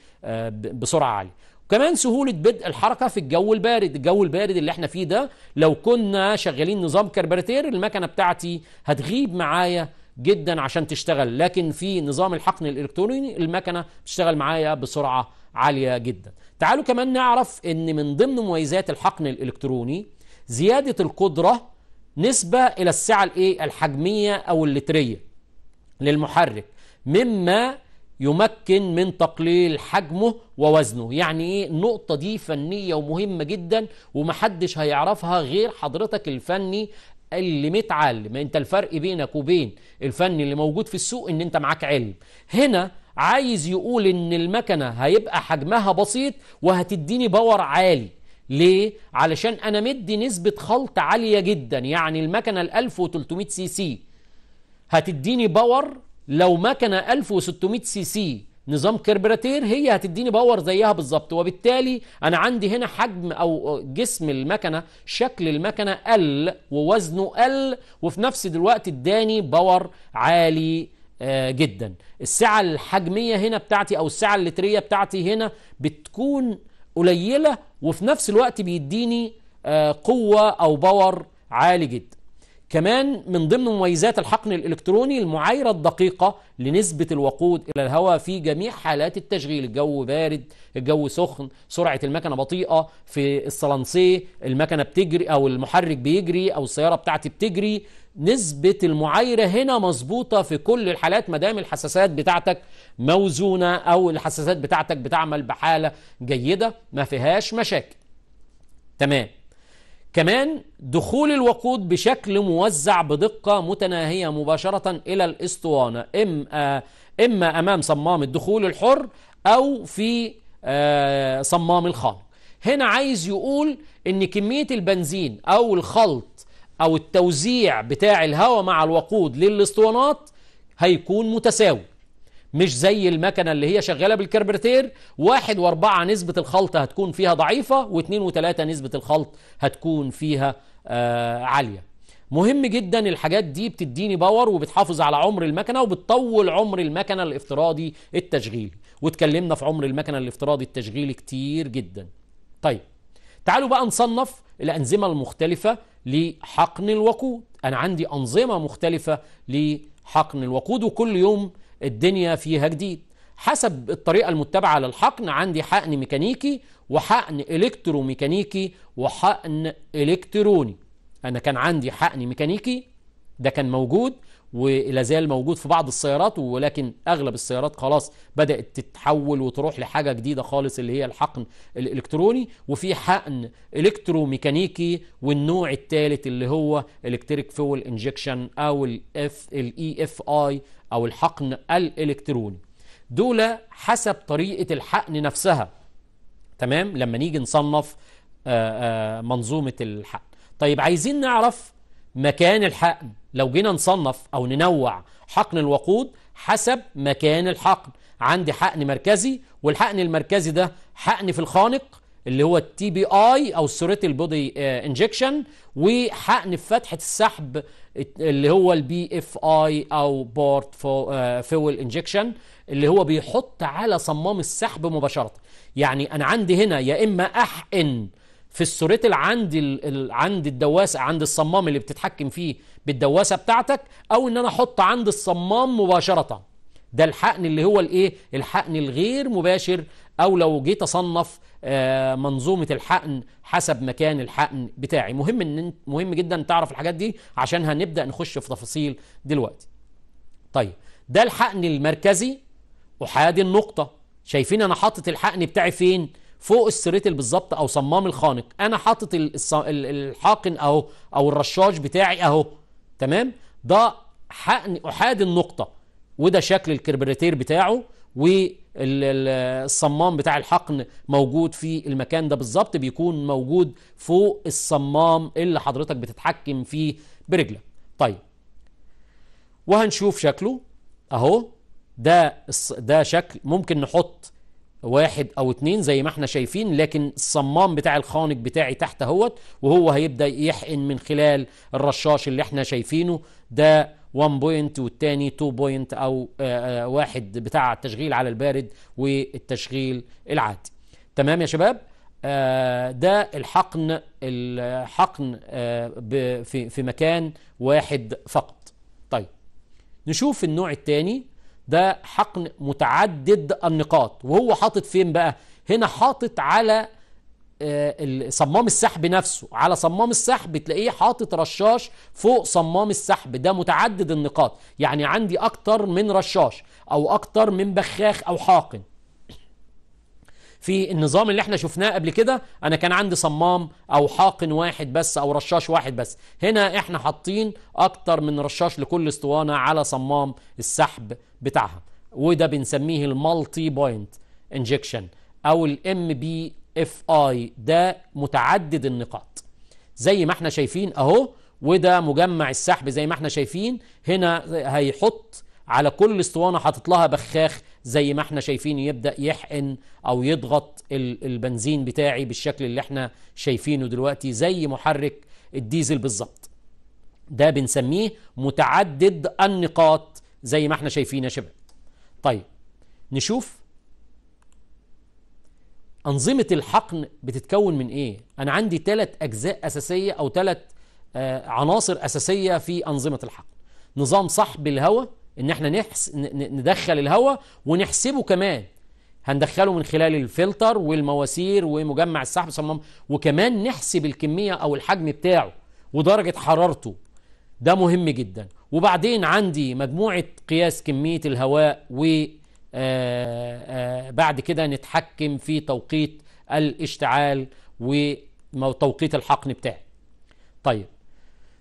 بسرعه عاليه وكمان سهولة بدء الحركة في الجو البارد الجو البارد اللي احنا فيه ده لو كنا شغالين نظام كربراتير المكنة بتاعتي هتغيب معايا جدا عشان تشتغل لكن في نظام الحقن الالكتروني المكنه بتشتغل معايا بسرعه عاليه جدا تعالوا كمان نعرف ان من ضمن مميزات الحقن الالكتروني زياده القدره نسبه الى السعه الايه الحجميه او اللتريه للمحرك مما يمكن من تقليل حجمه ووزنه يعني ايه النقطه دي فنيه ومهمه جدا ومحدش هيعرفها غير حضرتك الفني اللي متعلم يعني انت الفرق بينك وبين الفن اللي موجود في السوق ان انت معاك علم هنا عايز يقول ان المكنه هيبقى حجمها بسيط وهتديني باور عالي ليه؟ علشان انا مدي نسبه خلط عاليه جدا يعني المكنه ال 1300 سي سي هتديني باور لو مكنه 1600 سي سي نظام كربراتير هي هتديني باور زيها بالظبط وبالتالي انا عندي هنا حجم او جسم المكنه شكل المكنه قل ووزنه قل وفي نفس الوقت اداني باور عالي آه، جدا السعه الحجميه هنا بتاعتي او السعه اللتريه بتاعتي هنا بتكون قليله وفي نفس الوقت بيديني آه، قوه او باور عالي جدا كمان من ضمن مميزات الحقن الإلكتروني المعايرة الدقيقة لنسبة الوقود إلى الهواء في جميع حالات التشغيل الجو بارد الجو سخن سرعة المكنة بطيئة في الصلنسيه المكنة بتجري أو المحرك بيجري أو السيارة بتاعتي بتجري نسبة المعايرة هنا مظبوطة في كل الحالات ما دام الحساسات بتاعتك موزونة أو الحساسات بتاعتك بتعمل بحالة جيدة ما فيهاش مشاكل تمام كمان دخول الوقود بشكل موزع بدقة متناهية مباشرة إلى الإسطوانة إما, إما أمام صمام الدخول الحر أو في آه، صمام الخام هنا عايز يقول إن كمية البنزين أو الخلط أو التوزيع بتاع الهواء مع الوقود للإسطوانات هيكون متساوي مش زي المكنه اللي هي شغاله بالكربرتير واحد واربعه نسبه الخلط هتكون فيها ضعيفه واثنين وثلاثه نسبه الخلط هتكون فيها آه عاليه مهم جدا الحاجات دي بتديني باور وبتحافظ على عمر المكنه وبتطول عمر المكنه الافتراضي التشغيلي واتكلمنا في عمر المكنه الافتراضي التشغيلي كتير جدا طيب تعالوا بقى نصنف الانظمه المختلفه لحقن الوقود انا عندي انظمه مختلفه لحقن الوقود وكل يوم الدنيا فيها جديد حسب الطريقة المتبعة للحقن عندي حقن ميكانيكي وحقن إلكتروميكانيكي وحقن إلكتروني أنا كان عندي حقن ميكانيكي ده كان موجود ولا زال موجود في بعض السيارات ولكن اغلب السيارات خلاص بدات تتحول وتروح لحاجه جديده خالص اللي هي الحقن الالكتروني وفي حقن الكتروميكانيكي والنوع الثالث اللي هو الكتريك فول انجكشن او الاف الاي اف e اي أو الحقن الإلكتروني دول حسب طريقة الحقن نفسها تمام لما نيجي نصنف آه، آه، منظومة الحقن طيب عايزين نعرف مكان الحقن لو جينا نصنف أو ننوع حقن الوقود حسب مكان الحقن عندي حقن مركزي والحقن المركزي ده حقن في الخانق اللي هو التي بي اي او السوريتال بودي انجكشن وحقن في فتحه السحب اللي هو البي اف اي او بورت فول انجكشن اللي هو بيحط على صمام السحب مباشره يعني انا عندي هنا يا اما احقن في السوريتل عند ال... عند الدواسه عند الصمام اللي بتتحكم فيه بالدواسه بتاعتك او ان انا احط عند الصمام مباشره ده الحقن اللي هو الايه الحقن الغير مباشر أو لو جيت أصنف آه، منظومة الحقن حسب مكان الحقن بتاعي مهم إن مهم جدا تعرف الحاجات دي عشان هنبدأ نخش في تفاصيل دلوقتي طيب ده الحقن المركزي أحادي النقطة شايفين أنا حاطط الحقن بتاعي فين؟ فوق السريتل بالظبط او صمام الخانق انا حاطط الحاقن اهو او الرشاش بتاعي اهو تمام ده حقن احادي النقطه وده شكل الكربريتير بتاعه والصمام بتاع الحقن موجود في المكان ده بالظبط بيكون موجود فوق الصمام اللي حضرتك بتتحكم فيه برجلك طيب وهنشوف شكله اهو ده ده شكل ممكن نحط واحد او اتنين زي ما احنا شايفين لكن الصمام بتاع الخانق بتاعي تحت اهوت وهو هيبدا يحقن من خلال الرشاش اللي احنا شايفينه ده 1 بوينت والثاني 2 بوينت او آه، آه، واحد بتاع التشغيل على البارد والتشغيل العادي تمام يا شباب آه، ده الحقن الحقن في في مكان واحد فقط طيب نشوف النوع الثاني ده حقن متعدد النقاط وهو حاطط فين بقى هنا حاطط على آه، صمام السحب نفسه على صمام السحب تلاقيه حاطط رشاش فوق صمام السحب ده متعدد النقاط يعني عندي اكتر من رشاش او اكتر من بخاخ او حاقن في النظام اللي احنا شفناه قبل كده انا كان عندي صمام او حاقن واحد بس او رشاش واحد بس هنا احنا حاطين اكتر من رشاش لكل اسطوانه على صمام السحب بتاعها وده بنسميه المالتي بوينت انجكشن او الام بي اف اي ده متعدد النقاط زي ما احنا شايفين اهو وده مجمع السحب زي ما احنا شايفين هنا هيحط على كل اسطوانه حاطط لها بخاخ زي ما احنا شايفين يبدا يحقن او يضغط البنزين بتاعي بالشكل اللي احنا شايفينه دلوقتي زي محرك الديزل بالظبط ده بنسميه متعدد النقاط زي ما احنا شايفين يا شباب طيب نشوف أنظمة الحقن بتتكون من إيه؟ أنا عندي ثلاث أجزاء أساسية أو ثلاث آه، عناصر أساسية في أنظمة الحقن نظام سحب الهواء إن إحنا نحس ندخل الهواء ونحسبه كمان هندخله من خلال الفلتر والمواسير ومجمع السحب صمام وكمان نحسب الكمية أو الحجم بتاعه ودرجة حرارته ده مهم جدا وبعدين عندي مجموعة قياس كمية الهواء و آه، آه، بعد كده نتحكم في توقيت الاشتعال وتوقيت الحقن بتاعي طيب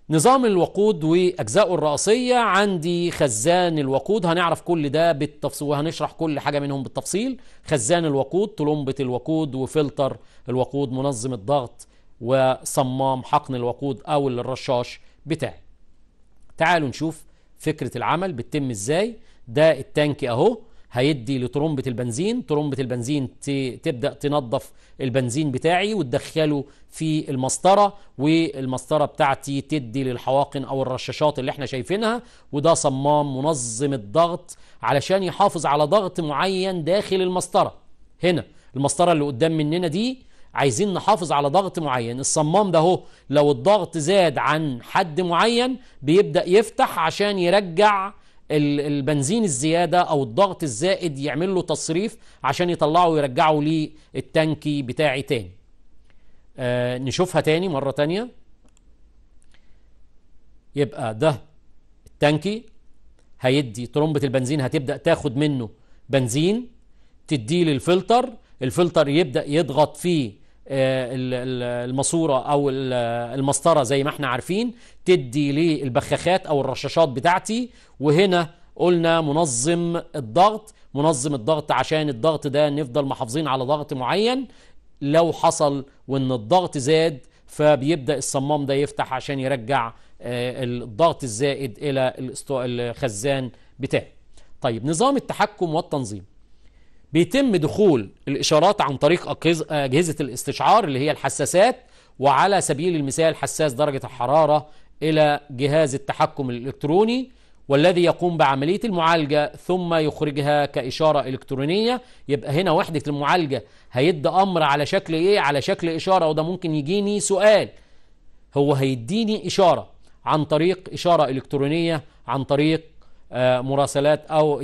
نظام الوقود واجزائه الرئيسيه عندي خزان الوقود هنعرف كل ده بالتفصيل وهنشرح كل حاجه منهم بالتفصيل خزان الوقود طلمبه الوقود وفلتر الوقود منظم الضغط وصمام حقن الوقود او الرشاش بتاعي تعالوا نشوف فكره العمل بتتم ازاي ده التانك اهو هيدي لترمبة البنزين ترمبة البنزين تبدأ تنظف البنزين بتاعي وتدخله في المسطرة والمسطرة بتاعتي تدي للحواقن أو الرشاشات اللي احنا شايفينها وده صمام منظم الضغط علشان يحافظ على ضغط معين داخل المسطرة هنا المسطرة اللي قدام مننا دي عايزين نحافظ على ضغط معين الصمام ده هو لو الضغط زاد عن حد معين بيبدأ يفتح عشان يرجع البنزين الزياده او الضغط الزائد يعمل له تصريف عشان يطلعه ويرجعه للتانكي بتاعي تاني آه نشوفها تاني مره تانيه يبقى ده التانكي هيدي طرمبه البنزين هتبدا تاخد منه بنزين تديه للفلتر الفلتر يبدا يضغط فيه آه، الماسوره او المسطره زي ما احنا عارفين تدي للبخاخات او الرشاشات بتاعتي وهنا قلنا منظم الضغط منظم الضغط عشان الضغط ده نفضل محافظين على ضغط معين لو حصل وان الضغط زاد فبيبدا الصمام ده يفتح عشان يرجع آه، الضغط الزائد الى الخزان بتاعه طيب نظام التحكم والتنظيم بيتم دخول الإشارات عن طريق أجهزة الاستشعار اللي هي الحساسات وعلى سبيل المثال حساس درجة الحرارة إلى جهاز التحكم الإلكتروني والذي يقوم بعملية المعالجة ثم يخرجها كإشارة إلكترونية يبقى هنا وحدة المعالجة هيدي أمر على شكل إيه؟ على شكل إشارة وده ممكن يجيني سؤال هو هيديني إشارة عن طريق إشارة إلكترونية عن طريق آه، مراسلات او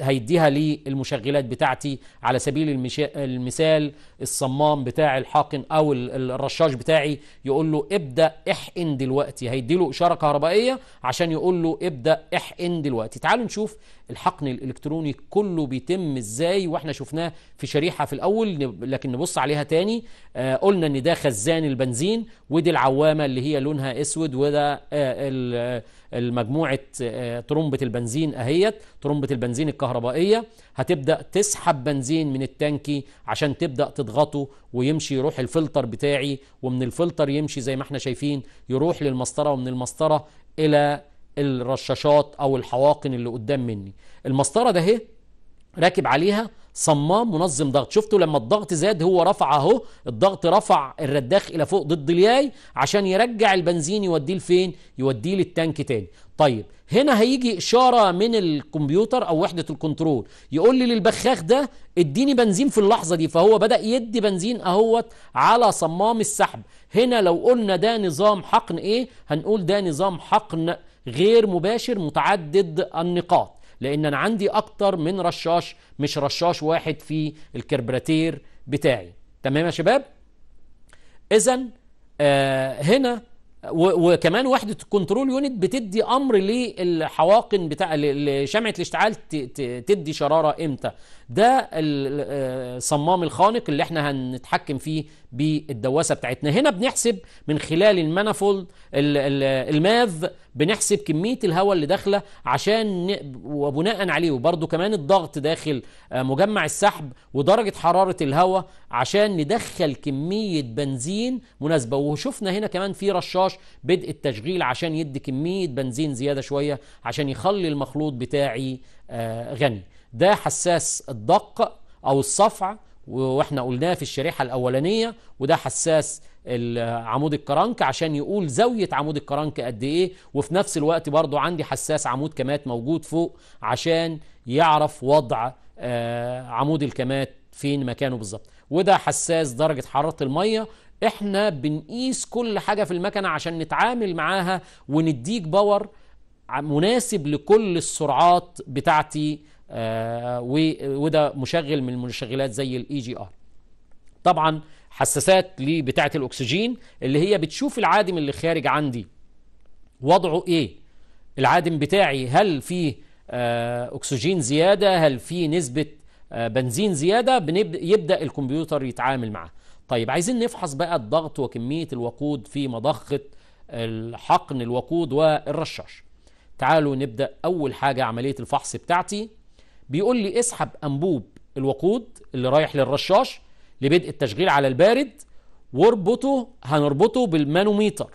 هيديها للمشغلات بتاعتي على سبيل المثال الصمام بتاع الحاقن او الرشاش بتاعي يقول له ابدا احقن دلوقتي هيدي له اشاره كهربائيه عشان يقول له ابدا احقن دلوقتي تعالوا نشوف الحقن الالكتروني كله بيتم ازاي واحنا شفناه في شريحه في الاول لكن نبص عليها تاني آه قلنا ان ده خزان البنزين ودي العوامه اللي هي لونها اسود وده آه المجموعه آه طرمبه البنزين اهيت طرمبه البنزين الكهربائيه هتبدا تسحب بنزين من التانكي عشان تبدا تضغطه ويمشي يروح الفلتر بتاعي ومن الفلتر يمشي زي ما احنا شايفين يروح للمسطره ومن المسطره الى الرشاشات او الحواقن اللي قدام مني المسطره ده اهي راكب عليها صمام منظم ضغط شفتوا لما الضغط زاد هو رفع اهو الضغط رفع الرداخ الى فوق ضد الياي عشان يرجع البنزين يوديه لفين يوديه للتانك تاني طيب هنا هيجي اشاره من الكمبيوتر او وحده الكنترول يقول لي للبخاخ ده اديني بنزين في اللحظه دي فهو بدا يدي بنزين اهوت على صمام السحب هنا لو قلنا ده نظام حقن ايه هنقول ده نظام حقن غير مباشر متعدد النقاط لان انا عندي اكتر من رشاش مش رشاش واحد في الكربراتير بتاعي تمام يا شباب اذا آه هنا وكمان وحده الكنترول يونت بتدي امر للحواقن بتاع شمعه الاشتعال تدي شراره امتى ده الصمام آه، الخانق اللي احنا هنتحكم فيه بالدواسه بتاعتنا هنا بنحسب من خلال المانيفولد الماذ بنحسب كميه الهواء اللي داخله عشان وبناء عليه وبرده كمان الضغط داخل آه، مجمع السحب ودرجه حراره الهواء عشان ندخل كميه بنزين مناسبه وشفنا هنا كمان في رشاش بدء التشغيل عشان يدي كميه بنزين زياده شويه عشان يخلي المخلوط بتاعي آه، غني ده حساس الدق او الصفع واحنا قلناه في الشريحه الاولانيه وده حساس عمود الكرنك عشان يقول زاويه عمود الكرنك قد ايه وفي نفس الوقت برضو عندي حساس عمود كمات موجود فوق عشان يعرف وضع آه، عمود الكمات فين مكانه بالظبط وده حساس درجه حراره الميه احنا بنقيس كل حاجه في المكنه عشان نتعامل معاها ونديك باور مناسب لكل السرعات بتاعتي آه، وده مشغل من المشغلات زي الاي جي e ار طبعا حساسات لبتاعه الاكسجين اللي هي بتشوف العادم اللي خارج عندي وضعه ايه العادم بتاعي هل فيه آه، اكسجين زياده هل فيه نسبه آه، بنزين زياده يبدا الكمبيوتر يتعامل معاه طيب عايزين نفحص بقى الضغط وكميه الوقود في مضخه الحقن الوقود والرشاش تعالوا نبدا اول حاجه عمليه الفحص بتاعتي بيقول لي اسحب انبوب الوقود اللي رايح للرشاش لبدء التشغيل على البارد واربطه هنربطه بالمانوميتر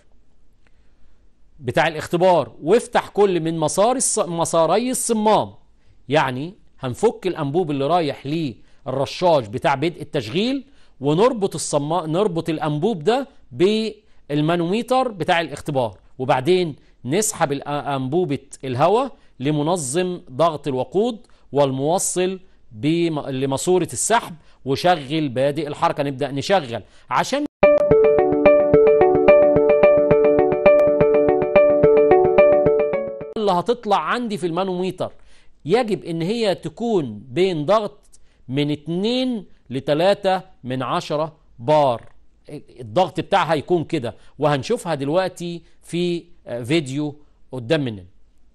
بتاع الاختبار وافتح كل من مسار الص... مساري الصمام يعني هنفك الانبوب اللي رايح للرشاش بتاع بدء التشغيل ونربط الصما... نربط الانبوب ده بالمانوميتر بتاع الاختبار وبعدين نسحب انبوبه الهواء لمنظم ضغط الوقود والموصل لماسوره السحب وشغل بادئ الحركه نبدا نشغل عشان اللي هتطلع عندي في المانوميتر يجب ان هي تكون بين ضغط من 2 ل 3 من 10 بار الضغط بتاعها يكون كده وهنشوفها دلوقتي في فيديو قدام مننا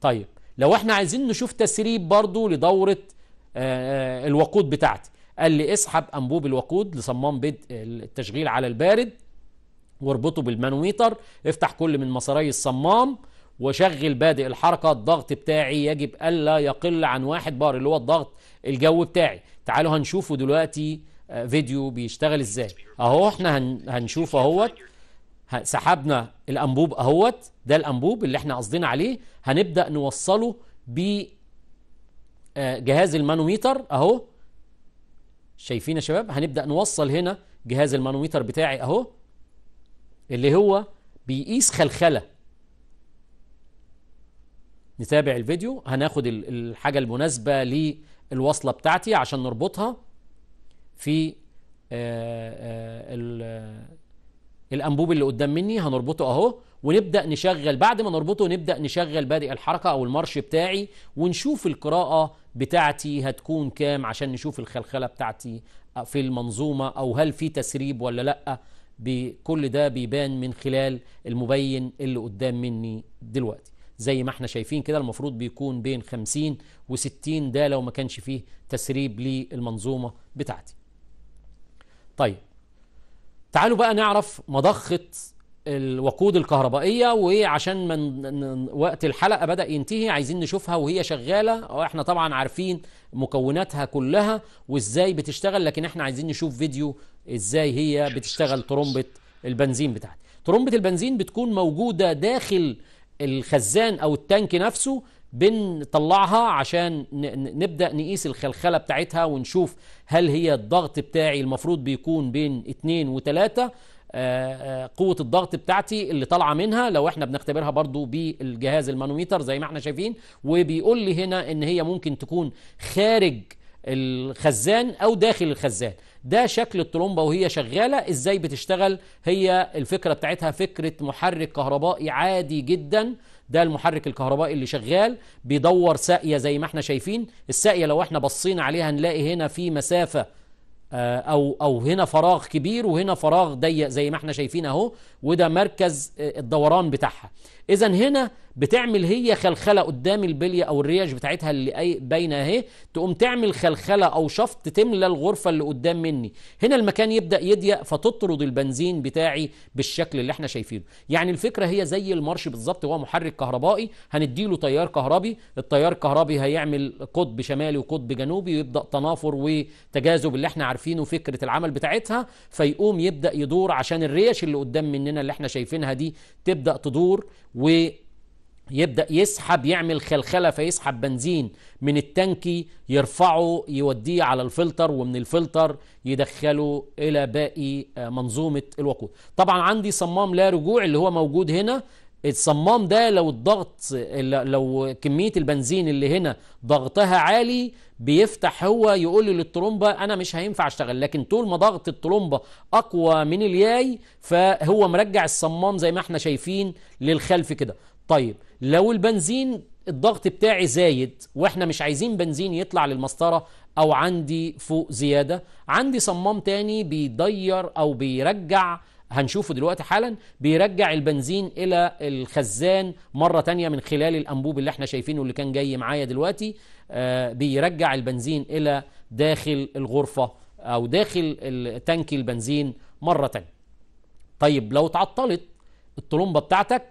طيب لو احنا عايزين نشوف تسريب برضو لدورة آه، آه، الوقود بتاعتي قال لي اسحب انبوب الوقود لصمام بدء آه، التشغيل على البارد واربطه بالمانوميتر افتح كل من مساري الصمام وشغل بادئ الحركة الضغط بتاعي يجب ألا يقل عن واحد بار اللي هو الضغط الجو بتاعي تعالوا هنشوفه دلوقتي فيديو بيشتغل ازاي اهو احنا هنشوف اهوت سحبنا الانبوب اهوت ده الانبوب اللي احنا قصدين عليه هنبدا نوصله ب آه، جهاز المانوميتر اهو شايفين يا شباب هنبدا نوصل هنا جهاز المانوميتر بتاعي اهو اللي هو بيقيس خلخله نتابع الفيديو هناخد الحاجه المناسبه للوصله بتاعتي عشان نربطها في آه، آه، الانبوب اللي قدام مني هنربطه اهو ونبدا نشغل بعد ما نربطه نبدا نشغل بادئ الحركه او المارش بتاعي ونشوف القراءه بتاعتي هتكون كام عشان نشوف الخلخله بتاعتي في المنظومه او هل في تسريب ولا لا بكل ده بيبان من خلال المبين اللي قدام مني دلوقتي زي ما احنا شايفين كده المفروض بيكون بين 50 و60 ده لو ما كانش فيه تسريب للمنظومه بتاعتي طيب تعالوا بقى نعرف مضخة الوقود الكهربائية وعشان من وقت الحلقة بدأ ينتهي عايزين نشوفها وهي شغالة اه، احنا طبعا عارفين مكوناتها كلها وازاي بتشتغل لكن احنا عايزين نشوف فيديو ازاي هي بتشتغل ترمبة البنزين بتاعتها ترمبة البنزين بتكون موجودة داخل الخزان او التانك نفسه بنطلعها عشان نبدا نقيس الخلخله بتاعتها ونشوف هل هي الضغط بتاعي المفروض بيكون بين 2 و3 آه، آه، قوه الضغط بتاعتي اللي طالعه منها لو احنا بنختبرها برضو بالجهاز المانوميتر زي ما احنا شايفين وبيقول لي هنا ان هي ممكن تكون خارج الخزان او داخل الخزان ده شكل الطلمبه وهي شغاله ازاي بتشتغل هي الفكره بتاعتها فكره محرك كهربائي عادي جدا ده المحرك الكهربائي اللي شغال بيدور ساقيه زي ما احنا شايفين الساقيه لو احنا بصينا عليها هنلاقي هنا في مسافه آه، او او هنا فراغ كبير وهنا فراغ ضيق زي ما احنا شايفين اهو وده مركز آه، الدوران بتاعها اذا هنا بتعمل هي خلخله قدام البليه او الريش بتاعتها اللي باينه اهي تقوم تعمل خلخله او شفط تملى الغرفه اللي قدام مني هنا المكان يبدا يضيق فتطرد البنزين بتاعي بالشكل اللي احنا شايفينه يعني الفكره هي زي المارش بالظبط هو محرك كهربائي هنديله تيار كهربي التيار الكهربي هيعمل قطب شمالي وقطب جنوبي ويبدا تنافر وتجاذب اللي احنا عارفينه فكره العمل بتاعتها فيقوم يبدا يدور عشان الريش اللي قدام مننا اللي احنا شايفينها دي تبدا تدور ويبدأ يسحب يعمل خلخلة فيسحب بنزين من التانكي يرفعه يوديه على الفلتر ومن الفلتر يدخله إلى باقي آه، منظومة الوقود طبعا عندي صمام لا رجوع اللي هو موجود هنا الصمام ده لو الضغط لو كمية البنزين اللي هنا ضغطها عالي بيفتح هو يقول للترومبه انا مش هينفع اشتغل لكن طول ما ضغط الترومبه اقوى من الياي فهو مرجع الصمام زي ما احنا شايفين للخلف كده طيب لو البنزين الضغط بتاعي زايد واحنا مش عايزين بنزين يطلع للمسطره او عندي فوق زياده عندي صمام تاني بيدير او بيرجع هنشوفه دلوقتي حالا بيرجع البنزين الى الخزان مره تانية من خلال الانبوب اللي احنا شايفينه اللي كان جاي معايا دلوقتي آه، بيرجع البنزين الى داخل الغرفه او داخل تانك البنزين مره تانية طيب لو تعطلت الطلمبه بتاعتك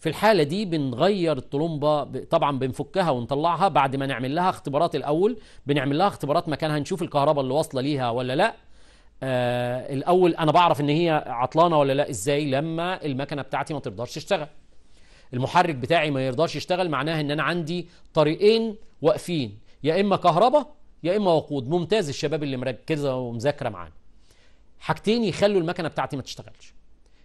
في الحالة دي بنغير الطلمبة طبعا بنفكها ونطلعها بعد ما نعمل لها اختبارات الأول بنعمل لها اختبارات مكان هنشوف الكهرباء اللي واصلة ليها ولا لا آه الاول انا بعرف ان هي عطلانه ولا لا ازاي لما المكنه بتاعتي ما ترضاش تشتغل المحرك بتاعي ما يرضاش يشتغل معناها ان انا عندي طريقين واقفين يا اما كهرباء يا اما وقود ممتاز الشباب اللي مركزه ومذاكره معانا حاجتين يخلوا المكنه بتاعتي ما تشتغلش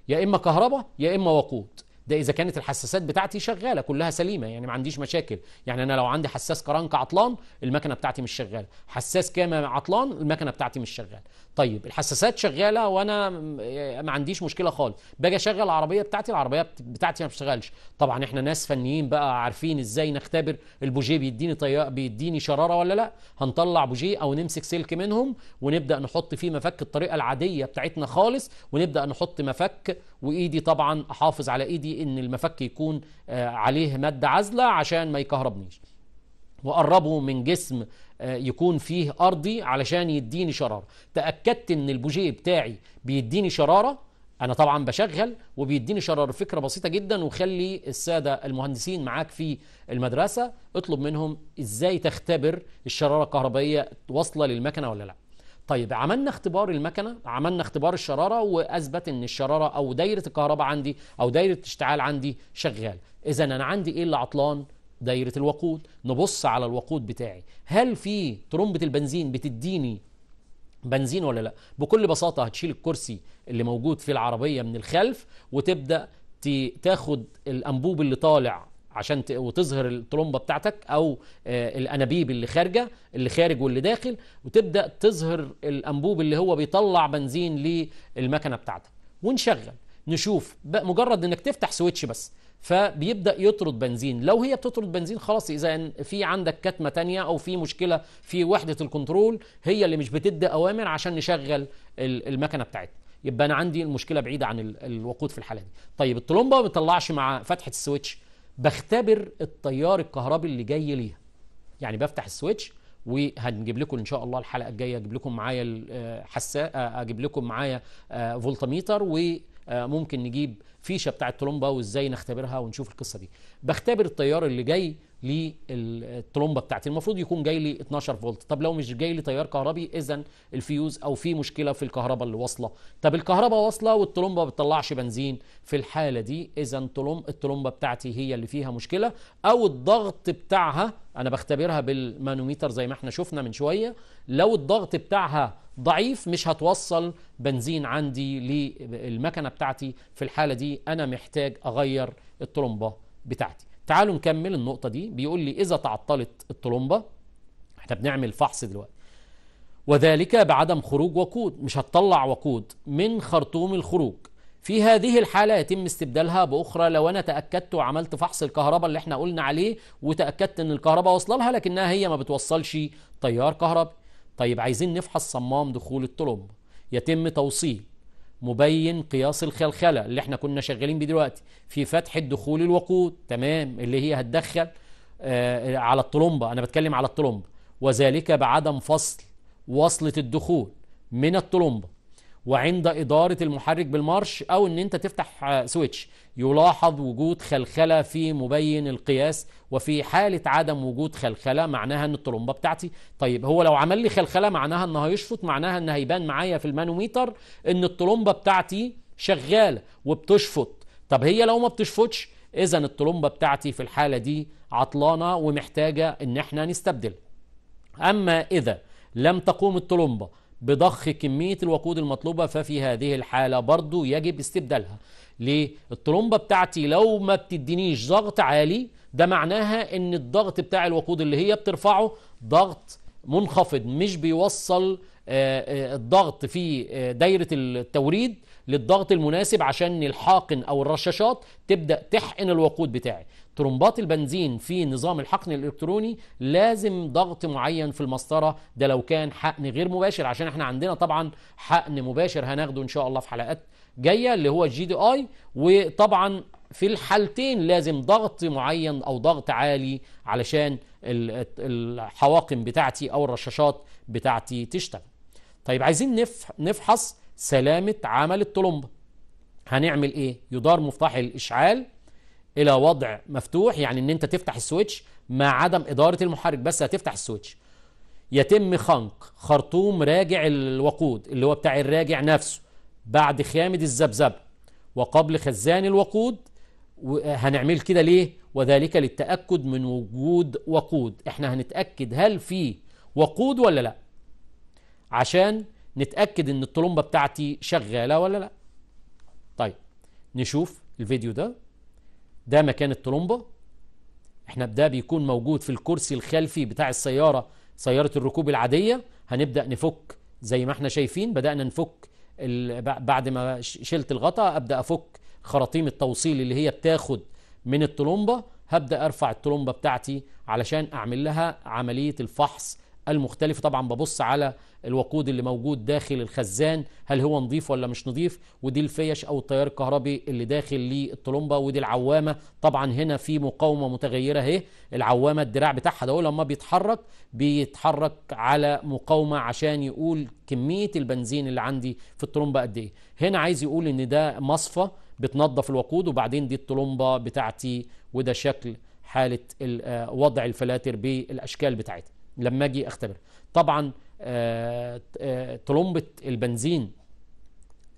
يا اما كهرباء يا اما وقود ده اذا كانت الحساسات بتاعتي شغاله كلها سليمه يعني ما عنديش مشاكل يعني انا لو عندي حساس كرنك عطلان المكنه بتاعتي مش شغاله حساس كام عطلان المكنه بتاعتي مش شغاله طيب الحساسات شغاله وانا ما عنديش مشكله خالص باجي اشغل العربيه بتاعتي العربيه بتاعتي ما بتشتغلش طبعا احنا ناس فنيين بقى عارفين ازاي نختبر البوجيه بيديني طي... بيديني شراره ولا لا هنطلع بوجيه او نمسك سلك منهم ونبدا نحط فيه مفك الطريقه العاديه بتاعتنا خالص ونبدا نحط مفك وايدي طبعا احافظ على ايدي ان المفك يكون آه، عليه ماده عازله عشان ما يكهربنيش وقربه من جسم آه، يكون فيه ارضي علشان يديني شراره تاكدت ان البوجيه بتاعي بيديني شراره انا طبعا بشغل وبيديني شراره فكره بسيطه جدا وخلي الساده المهندسين معاك في المدرسه اطلب منهم ازاي تختبر الشراره الكهربائيه واصله للمكنه ولا لا طيب عملنا اختبار المكنه عملنا اختبار الشراره واثبت ان الشراره او دايره الكهرباء عندي او دايره الاشتعال عندي شغال اذا انا عندي ايه اللي عطلان دايره الوقود نبص على الوقود بتاعي هل في ترمبه البنزين بتديني بنزين ولا لا بكل بساطه هتشيل الكرسي اللي موجود في العربيه من الخلف وتبدا تاخد الانبوب اللي طالع عشان ت... وتظهر الطلمبه بتاعتك او آه، الانابيب اللي خارجه اللي خارج واللي داخل وتبدا تظهر الانبوب اللي هو بيطلع بنزين للمكنه بتاعتك ونشغل نشوف مجرد انك تفتح سويتش بس فبيبدا يطرد بنزين لو هي بتطرد بنزين خلاص اذا في عندك كتمه تانية او في مشكله في وحده الكنترول هي اللي مش بتدي اوامر عشان نشغل المكنه بتاعتنا يبقى انا عندي المشكله بعيده عن الوقود في الحاله دي طيب الطلمبه ما بتطلعش مع فتحه السويتش بختبر التيار الكهربي اللي جاي ليها يعني بفتح السويتش وهنجيب لكم ان شاء الله الحلقه الجايه اجيب لكم معايا آه، حساء آه، اجيب لكم معايا آه، فولتميتر آه، ممكن نجيب فيشه بتاعه طلمبه وازاي نختبرها ونشوف القصه دي بختبر التيار اللي جاي للطلمبه بتاعتي المفروض يكون جاي لي 12 فولت طب لو مش جاي لي تيار كهربي اذا الفيوز او في مشكله في الكهرباء اللي واصله طب الكهرباء واصله والطلمبه ما بتطلعش بنزين في الحاله دي اذا طلم بتاعتي هي اللي فيها مشكله او الضغط بتاعها انا بختبرها بالمانوميتر زي ما احنا شفنا من شويه لو الضغط بتاعها ضعيف مش هتوصل بنزين عندي للمكنه بتاعتي في الحاله دي انا محتاج اغير الطرمبه بتاعتي تعالوا نكمل النقطه دي بيقول لي اذا تعطلت الطرمبه احنا بنعمل فحص دلوقتي وذلك بعدم خروج وقود مش هتطلع وقود من خرطوم الخروج في هذه الحالة يتم استبدالها بأخرى لو أنا تأكدت وعملت فحص الكهرباء اللي احنا قلنا عليه وتأكدت أن الكهرباء واصلة لها لكنها هي ما بتوصلش تيار كهربي طيب عايزين نفحص صمام دخول الطلب يتم توصيل مبين قياس الخلخله اللي احنا كنا شغالين بيه دلوقتي في فتح دخول الوقود تمام اللي هي هتدخل آه على الطلمبه انا بتكلم على الطلمبه وذلك بعدم فصل وصله الدخول من الطلمبه وعند إدارة المحرك بالمارش أو أن أنت تفتح آه، سويتش يلاحظ وجود خلخلة في مبين القياس وفي حالة عدم وجود خلخلة معناها أن الطرمبة بتاعتي طيب هو لو عمل لي خلخلة معناها أنها هيشفط معناها أن هيبان معايا في المانوميتر أن الطرمبة بتاعتي شغالة وبتشفط طب هي لو ما بتشفطش إذا الطرمبة بتاعتي في الحالة دي عطلانة ومحتاجة أن احنا نستبدل أما إذا لم تقوم الطرمبة بضخ كمية الوقود المطلوبة ففي هذه الحالة برضو يجب استبدالها ليه؟ الطرمبة بتاعتي لو ما بتدينيش ضغط عالي ده معناها ان الضغط بتاع الوقود اللي هي بترفعه ضغط منخفض مش بيوصل آه، آه، الضغط في آه، دايرة التوريد للضغط المناسب عشان الحاقن او الرشاشات تبدا تحقن الوقود بتاعي ترمبات البنزين في نظام الحقن الالكتروني لازم ضغط معين في المسطره ده لو كان حقن غير مباشر عشان احنا عندنا طبعا حقن مباشر هناخده ان شاء الله في حلقات جايه اللي هو الجي دي اي وطبعا في الحالتين لازم ضغط معين او ضغط عالي علشان الحواقم بتاعتي او الرشاشات بتاعتي تشتغل طيب عايزين نفحص سلامة عمل الطلمبة هنعمل ايه يدار مفتاح الاشعال الى وضع مفتوح يعني ان انت تفتح السويتش مع عدم ادارة المحرك بس هتفتح السويتش يتم خنق خرطوم راجع الوقود اللي هو بتاع الراجع نفسه بعد خامد الزبزب وقبل خزان الوقود هنعمل كده ليه وذلك للتأكد من وجود وقود احنا هنتأكد هل في وقود ولا لا عشان نتاكد ان الطلمبه بتاعتي شغاله ولا لا طيب نشوف الفيديو ده ده مكان الطلمبه احنا ده بيكون موجود في الكرسي الخلفي بتاع السياره سياره الركوب العاديه هنبدا نفك زي ما احنا شايفين بدانا نفك بعد ما شلت الغطاء ابدا افك خراطيم التوصيل اللي هي بتاخد من الطلمبه هبدا ارفع الطلمبه بتاعتي علشان اعمل لها عمليه الفحص المختلفة طبعا ببص على الوقود اللي موجود داخل الخزان هل هو نظيف ولا مش نظيف ودي الفيش أو التيار الكهربي اللي داخل للطلمبة ودي العوامة طبعا هنا في مقاومة متغيرة اهي العوامة الدراع بتاعها ده لما بيتحرك بيتحرك على مقاومة عشان يقول كمية البنزين اللي عندي في الطلمبة قد ايه هنا عايز يقول ان ده مصفى بتنظف الوقود وبعدين دي الطلمبة بتاعتي وده شكل حالة آه، وضع الفلاتر بالأشكال بتاعتها لما اجي اختبر طبعا آه، آه، طلمبه البنزين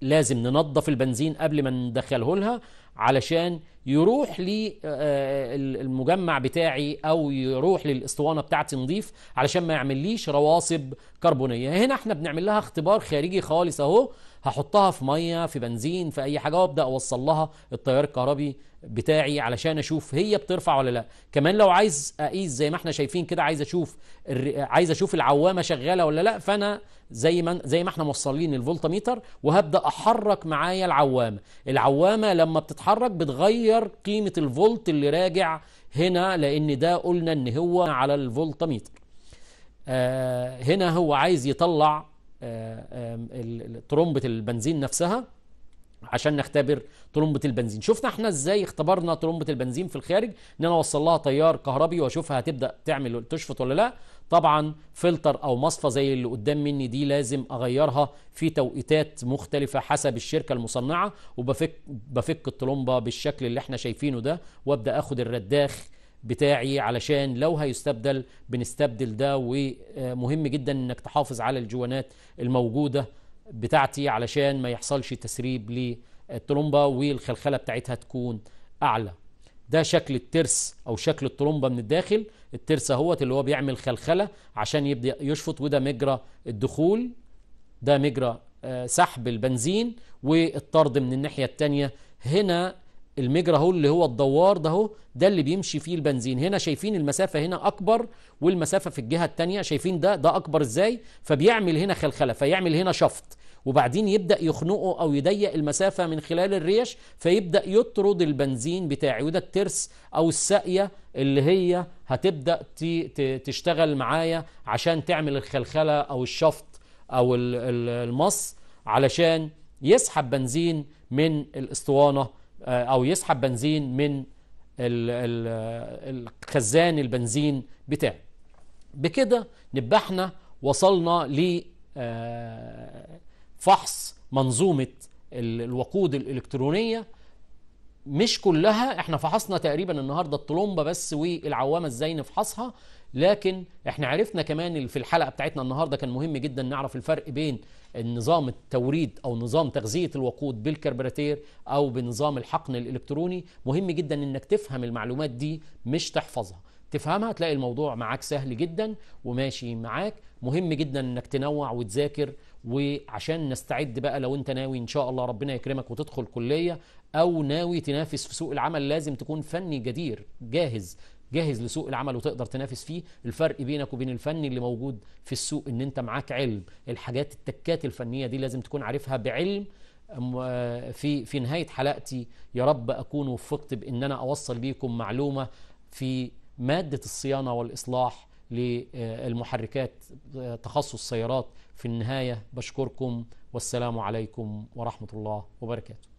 لازم ننظف البنزين قبل ما ندخله لها علشان يروح للمجمع آه، بتاعي او يروح للاسطوانه بتاعتي نظيف علشان ما يعمليش رواسب كربونيه هنا احنا بنعمل لها اختبار خارجي خالص اهو هحطها في ميه في بنزين في اي حاجه وابدا اوصل لها التيار الكهربي بتاعي علشان اشوف هي بترفع ولا لا كمان لو عايز اقيس زي ما احنا شايفين كده عايز اشوف عايز اشوف العوامه شغاله ولا لا فانا زي ما زي ما احنا موصلين الفولتميتر وهبدا احرك معايا العوامه العوامه لما بتتحرك بتغير قيمه الفولت اللي راجع هنا لان ده قلنا ان هو على الفولتميتر آه هنا هو عايز يطلع آه آه ترمبه البنزين نفسها عشان نختبر طلمبة البنزين شفنا احنا ازاي اختبرنا طلمبة البنزين في الخارج ان انا اوصل لها تيار كهربي واشوفها هتبدا تعمل تشفط ولا لا طبعا فلتر او مصفى زي اللي قدام مني دي لازم اغيرها في توقيتات مختلفة حسب الشركة المصنعة وبفك بفك الطلمبة بالشكل اللي احنا شايفينه ده وابدا اخد الرداخ بتاعي علشان لو هيستبدل بنستبدل ده ومهم جدا انك تحافظ على الجوانات الموجوده بتاعتي علشان ما يحصلش تسريب للطلمبه والخلخله بتاعتها تكون اعلى ده شكل الترس او شكل الطلمبه من الداخل الترس هو اللي هو بيعمل خلخله عشان يبدا يشفط وده مجرى الدخول ده مجرى آه، سحب البنزين والطرد من الناحيه الثانيه هنا المجرى اهو اللي هو الدوار ده اهو ده اللي بيمشي فيه البنزين هنا شايفين المسافه هنا اكبر والمسافه في الجهه الثانيه شايفين ده ده اكبر ازاي فبيعمل هنا خلخله فيعمل هنا شفط وبعدين يبدا يخنقه او يضيق المسافه من خلال الريش فيبدا يطرد البنزين بتاعي وده الترس او الساقيه اللي هي هتبدا تشتغل معايا عشان تعمل الخلخله او الشفط او المص علشان يسحب بنزين من الاسطوانه آه، او يسحب بنزين من الخزان البنزين بتاعه بكده نبقى احنا وصلنا لفحص آه، منظومه الوقود الالكترونيه مش كلها احنا فحصنا تقريبا النهارده الطلمبه بس والعوامه ازاي نفحصها لكن احنا عرفنا كمان في الحلقه بتاعتنا النهارده كان مهم جدا نعرف الفرق بين النظام التوريد او نظام تغذيه الوقود بالكربراتير او بنظام الحقن الالكتروني مهم جدا انك تفهم المعلومات دي مش تحفظها تفهمها تلاقي الموضوع معاك سهل جدا وماشي معاك مهم جدا انك تنوع وتذاكر وعشان نستعد بقى لو انت ناوي ان شاء الله ربنا يكرمك وتدخل كليه او ناوي تنافس في سوق العمل لازم تكون فني جدير جاهز جاهز لسوق العمل وتقدر تنافس فيه الفرق بينك وبين الفن اللي موجود في السوق ان انت معاك علم الحاجات التكات الفنيه دي لازم تكون عارفها بعلم آه، في في نهايه حلقتي يا رب اكون وفقت بان انا اوصل ليكم معلومه في ماده الصيانه والاصلاح للمحركات آه، تخصص سيارات في النهايه بشكركم والسلام عليكم ورحمه الله وبركاته